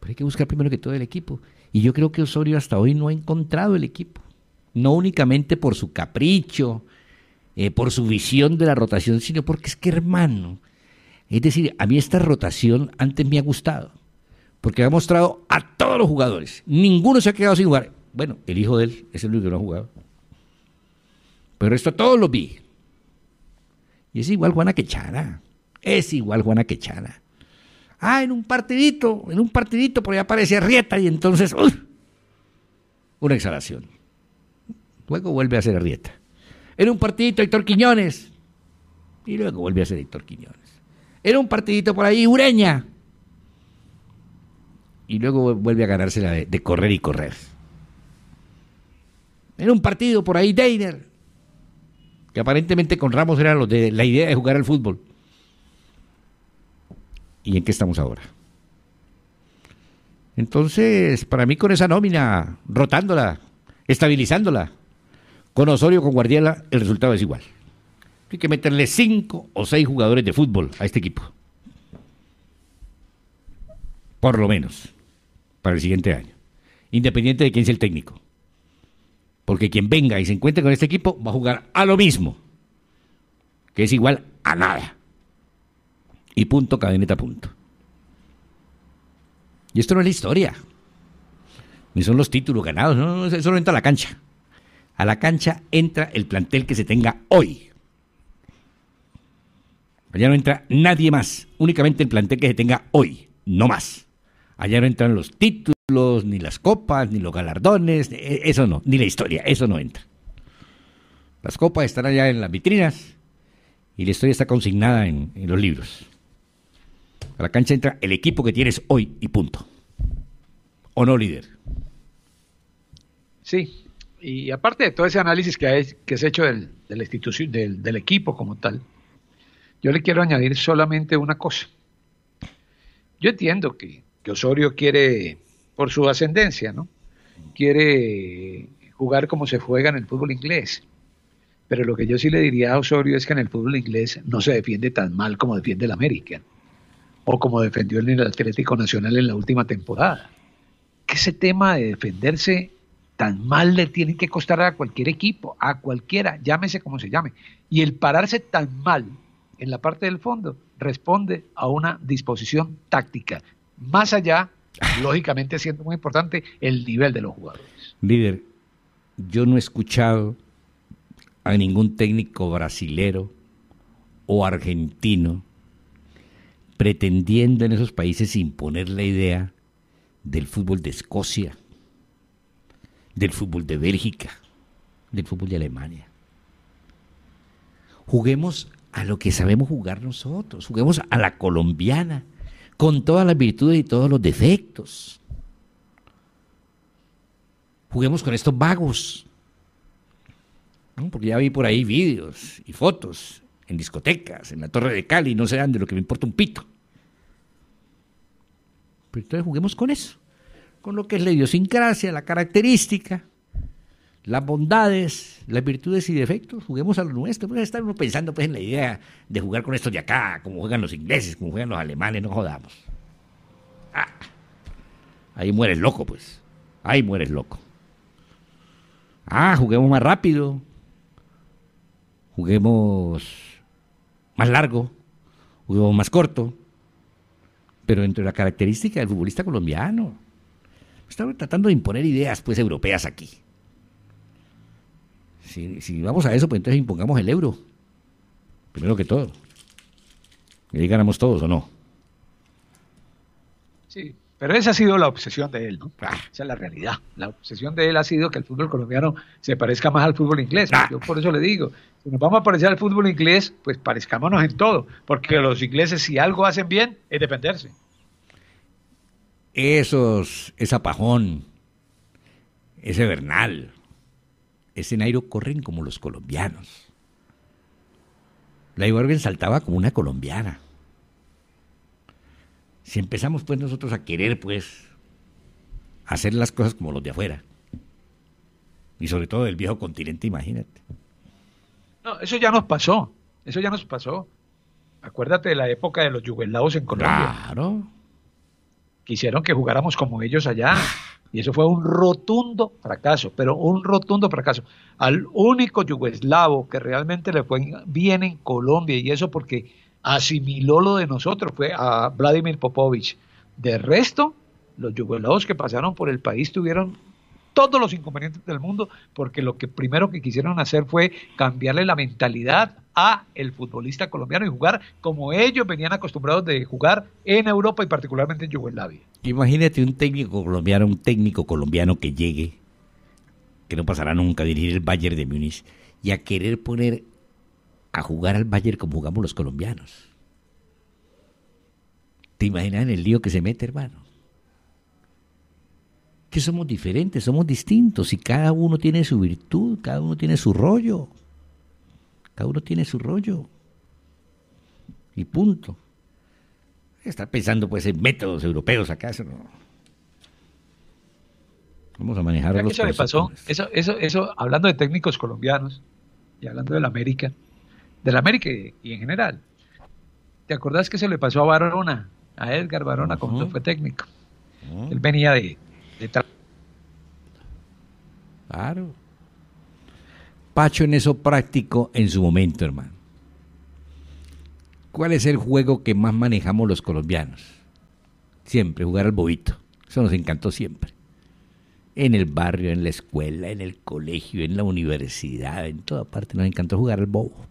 Pero hay que buscar primero que todo el equipo. Y yo creo que Osorio hasta hoy no ha encontrado el equipo. No únicamente por su capricho, eh, por su visión de la rotación, sino porque es que hermano. Es decir, a mí esta rotación antes me ha gustado porque ha mostrado a todos los jugadores. Ninguno se ha quedado sin jugar. Bueno, el hijo de él es el único que no ha jugado. Pero esto a todos los vi. Y es igual Juana Quechara. Es igual Juana Quechara. Ah, en un partidito, en un partidito, por allá aparece Arrieta y entonces, ¡uh! una exhalación. Luego vuelve a ser Arrieta. En un partidito Héctor Quiñones. Y luego vuelve a ser Héctor Quiñones. En un partidito por ahí Ureña y luego vuelve a ganársela de, de correr y correr. En un partido por ahí, Deiner, que aparentemente con Ramos era lo de la idea de jugar al fútbol. ¿Y en qué estamos ahora? Entonces, para mí con esa nómina, rotándola, estabilizándola, con Osorio, con Guardiola, el resultado es igual. Hay que meterle cinco o seis jugadores de fútbol a este equipo. Por lo menos para el siguiente año, independiente de quién sea el técnico. Porque quien venga y se encuentre con este equipo va a jugar a lo mismo, que es igual a nada. Y punto, cadeneta, punto. Y esto no es la historia, ni son los títulos ganados, no, eso no entra a la cancha. A la cancha entra el plantel que se tenga hoy. Allá no entra nadie más, únicamente el plantel que se tenga hoy, no más. Allá no entran los títulos, ni las copas, ni los galardones, e, eso no, ni la historia, eso no entra. Las copas están allá en las vitrinas y la historia está consignada en, los libros. A la cancha entra el equipo que tienes hoy y punto. ¿O no, líder? Sí, y aparte de todo ese análisis que, hay, que se hecho de institución, del equipo como tal, yo le quiero añadir solamente una cosa. Yo entiendo que que Osorio quiere, por su ascendencia, ¿no? Quiere jugar como se juega en el fútbol inglés. Pero lo que yo sí le diría a Osorio es que en el fútbol inglés no se defiende tan mal como defiende el América o como defendió el Atlético Nacional en la última temporada. Que ese tema de defenderse tan mal le tiene que costar a cualquier equipo, a cualquiera, llámese como se llame. Y el pararse tan mal en la parte del fondo responde a una disposición táctica más allá, lógicamente siendo muy importante, el nivel de los jugadores. Líder, yo no he escuchado a ningún técnico brasilero o argentino pretendiendo en esos países imponer la idea del fútbol de Escocia, del fútbol de Bélgica, del fútbol de Alemania. Juguemos a lo que sabemos jugar nosotros, juguemos a la colombiana, con todas las virtudes y todos los defectos. Juguemos con estos vagos. Porque ya vi por ahí vídeos y fotos en discotecas, en la Torre de Cali, no sé de lo que me importa un pito. Pero entonces juguemos con eso, con lo que es la idiosincrasia, la característica, las bondades, las virtudes y defectos, juguemos a lo nuestro. Pues estar uno pensando pues, en la idea de jugar con estos de acá, como juegan los ingleses, como juegan los alemanes, no jodamos. Ah, ahí mueres loco, pues. Ahí mueres loco. Ah, juguemos más rápido. Juguemos más largo. Juguemos más corto. Pero entre la característica del futbolista colombiano. Estamos tratando de imponer ideas, pues, europeas aquí si, vamos a eso, pues entonces impongamos el euro. Primero que todo. Y ahí ganamos todos, ¿o no? Sí, pero esa ha sido la obsesión de él, ¿no? Ah. Esa es la realidad. La obsesión de él ha sido que el fútbol colombiano se parezca más al fútbol inglés. Ah. Yo por eso le digo, si nos vamos a parecer al fútbol inglés, pues parezcámonos en todo, porque los ingleses si algo hacen bien es dependerse. Esos, esa Pajón, ese Bernal, ese Nairo corren como los colombianos. La Ibargen saltaba como una colombiana. Si empezamos pues nosotros a querer pues hacer las cosas como los de afuera, y sobre todo del viejo continente, imagínate. No, eso ya nos pasó, eso ya nos pasó. Acuérdate de la época de los yugoslavos en Colombia. Claro quisieron que jugáramos como ellos allá. Y eso fue un rotundo fracaso, pero un rotundo fracaso. Al único yugoslavo que realmente le fue bien en Colombia, y eso porque asimiló lo de nosotros, fue a Vladimir Popovich. De resto, los yugoslavos que pasaron por el país tuvieron todos los inconvenientes del mundo, porque lo que primero que quisieron hacer fue cambiarle la mentalidad a el futbolista colombiano y jugar como ellos venían acostumbrados de jugar en Europa y particularmente en Yugoslavia. Imagínate un técnico colombiano, un técnico colombiano que llegue, que no pasará nunca a dirigir el Bayern de Múnich y a querer poner a jugar al Bayern como jugamos los colombianos. ¿Te imaginas el lío que se mete, hermano? que somos diferentes, somos distintos y cada uno tiene su virtud, cada uno tiene su rollo. Cada uno tiene su rollo. Y punto. Estar pensando pues en métodos europeos acaso no. Vamos a manejar los eso pasó, eso, eso, eso, hablando de técnicos colombianos y hablando de la América, de la América y en general. ¿Te acordás que se le pasó a Barona, a Edgar Barona, cuando fue técnico? Él venía de, Claro. Pacho en eso práctico en su momento, hermano. ¿Cuál es el juego que más manejamos los colombianos? Siempre, jugar al bobito. Eso nos encantó siempre. En el barrio, en la escuela, en el colegio, en la universidad, en toda parte nos encantó jugar al bobo.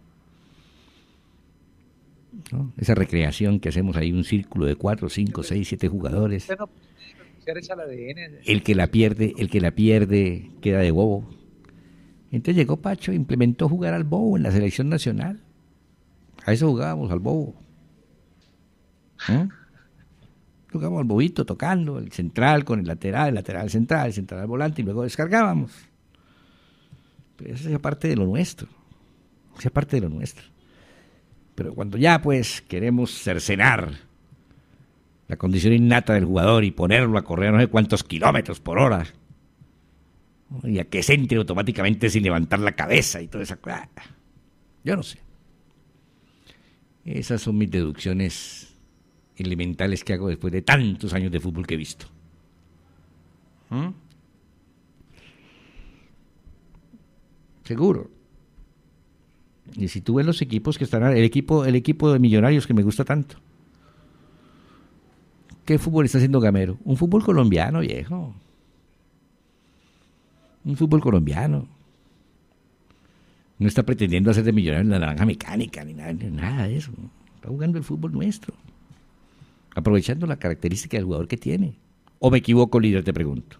Esa recreación que hacemos ahí, un círculo de cuatro, cinco, seis, siete jugadores. El que la pierde, el que la pierde queda de bobo. Entonces llegó Pacho, implementó jugar al bobo en la selección nacional. A eso jugábamos, al bobo. ¿Eh? Jugábamos al bobito tocando, el central con el lateral, el lateral central, el central al volante y luego descargábamos. Pero eso es parte de lo nuestro. Eso es parte de lo nuestro. Pero cuando ya pues queremos cercenar la condición innata del jugador y ponerlo a correr no sé cuántos kilómetros por hora y a que se entre automáticamente sin levantar la cabeza y toda esa cosa. Yo no sé. Esas son mis deducciones elementales que hago después de tantos años de fútbol que he visto. ¿Mm? Seguro. Y si tú ves los equipos que están, el equipo, el equipo de millonarios que me gusta tanto. ¿Qué fútbol está haciendo Gamero? Un fútbol colombiano, viejo. Un fútbol colombiano. No está pretendiendo hacer de millonario en la naranja mecánica ni nada, nada de eso. Está jugando el fútbol nuestro. Aprovechando la característica del jugador que tiene. ¿O me equivoco, líder? Te pregunto.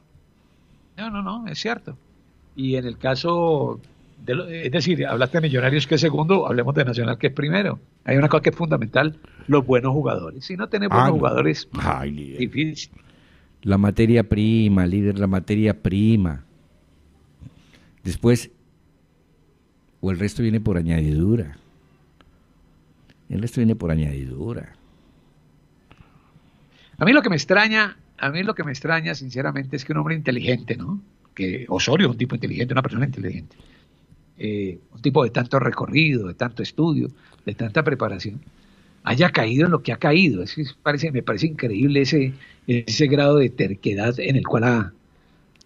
No, no, no, es cierto. Y en el caso es decir, hablaste de Millonarios que es segundo, hablemos de Nacional que es primero. Hay una cosa que es fundamental, los buenos jugadores. Si no tenemos buenos ah, jugadores, difícil. La materia prima, líder, la materia prima. Después, o el resto viene por añadidura. El resto viene por añadidura. A mí lo que me extraña, a mí lo que me extraña, sinceramente, es que un hombre inteligente, ¿no? Que Osorio es un tipo inteligente, una persona inteligente eh, un tipo de tanto recorrido, de tanto estudio, de tanta preparación, haya caído en lo que ha caído. me parece increíble ese, ese grado de terquedad en el cual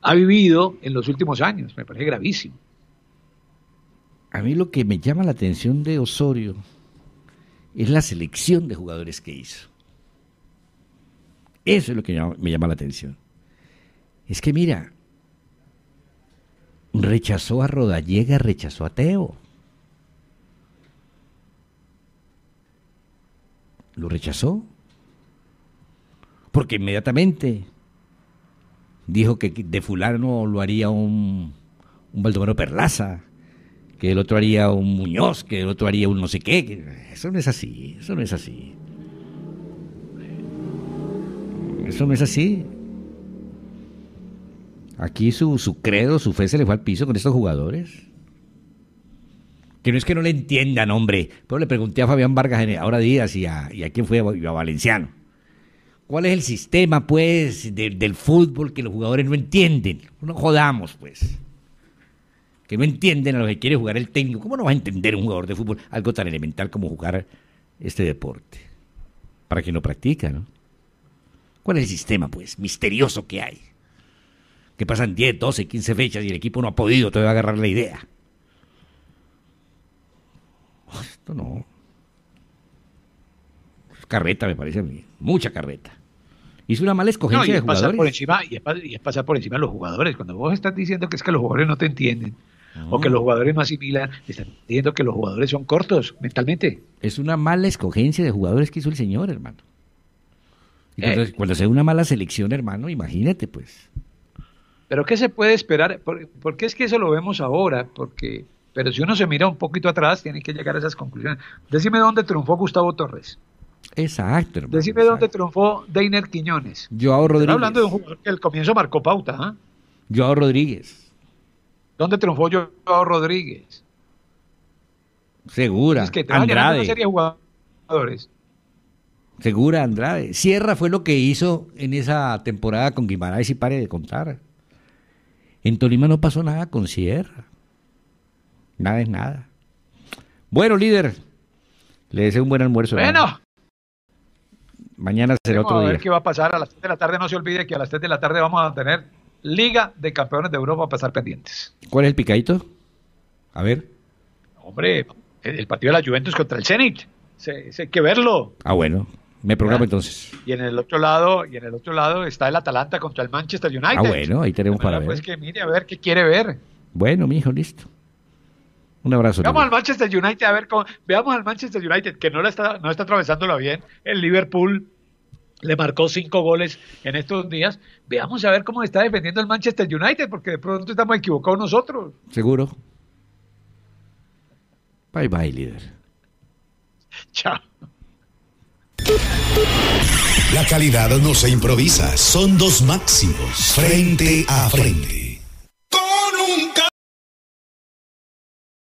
ha vivido en los últimos años. Me parece gravísimo. A mí lo que me llama la atención de Osorio es la selección de jugadores que hizo. Eso es lo que me llama la atención. Es que mira, rechazó a Rodallega, rechazó a Teo. Lo rechazó. Porque inmediatamente dijo que de fulano lo haría un, Baldomero Perlaza, que el otro haría un Muñoz, que el otro haría un no sé qué. Eso no es así, eso no es así. Eso no es así. Aquí su, credo, su fe se le fue al piso con estos jugadores. Que no es que no le entiendan, hombre. Pero le pregunté a Fabián Vargas, ahora Díaz, y a, quién fue, a Valenciano. ¿Cuál es el sistema, pues, del fútbol que los jugadores no entienden? No jodamos, pues. Que no entienden a lo que quiere jugar el técnico. ¿Cómo no va a entender un jugador de fútbol algo tan elemental como jugar este deporte? Para quien lo practica, ¿no? ¿Cuál es el sistema, pues, misterioso que hay? que pasan 10, 12, 15 fechas y el equipo no ha podido todavía agarrar la idea. Oh, esto no. Carreta, me parece a mí. Mucha carreta. Hizo una mala escogencia de jugadores. Pasar por encima, y, es, pasar por encima de los jugadores. Cuando vos estás diciendo que es que los jugadores no te entienden, o que los jugadores no asimilan, están diciendo que los jugadores son cortos mentalmente. Es una mala escogencia de jugadores que hizo el señor, hermano. Entonces, eh. cuando, se una mala selección, hermano, imagínate, pues. Pero ¿qué se puede esperar? Porque es que eso lo vemos ahora, porque, pero si uno se mira un poquito atrás, tiene que llegar a esas conclusiones. Decime dónde triunfó Gustavo Torres. Exacto. Decime dónde triunfó Deiner Quiñones. Joao Rodríguez. Estamos hablando de un jugador que al comienzo marcó pauta. ¿ah? Joao Rodríguez. ¿Dónde triunfó Joao Rodríguez? Segura. Andrade. Segura, Andrade. Sierra fue lo que hizo en esa temporada con Guimaraes y pare de contar. En Tolima no pasó nada con Sierra. Nada es nada. Bueno, líder, le deseo un buen almuerzo. Bueno. Mañana será otro día. A ver qué va a pasar a las 3 de la tarde. No se olvide que a las 3 de la tarde vamos a tener Liga de Campeones de Europa a pasar pendientes. ¿Cuál es el picadito? A ver. Hombre, el partido de la Juventus contra el Zenit. Se, hay que verlo. Ah, bueno. Me programo entonces. Y en el otro lado, y en el otro lado está el Atalanta contra el Manchester ah, United. Ah, bueno, ahí tenemos para ver. Pues que mire a ver qué quiere ver. Bueno, mijo, listo. Un abrazo. Veamos al Manchester United a ver cómo, veamos al Manchester United que no está no está bien. El Liverpool le marcó cinco goles en estos días. Veamos a ver cómo está defendiendo el Manchester United, porque de pronto estamos equivocados nosotros. Seguro. Bye bye, líder. Chao. La calidad no se improvisa, son dos máximos, frente a frente.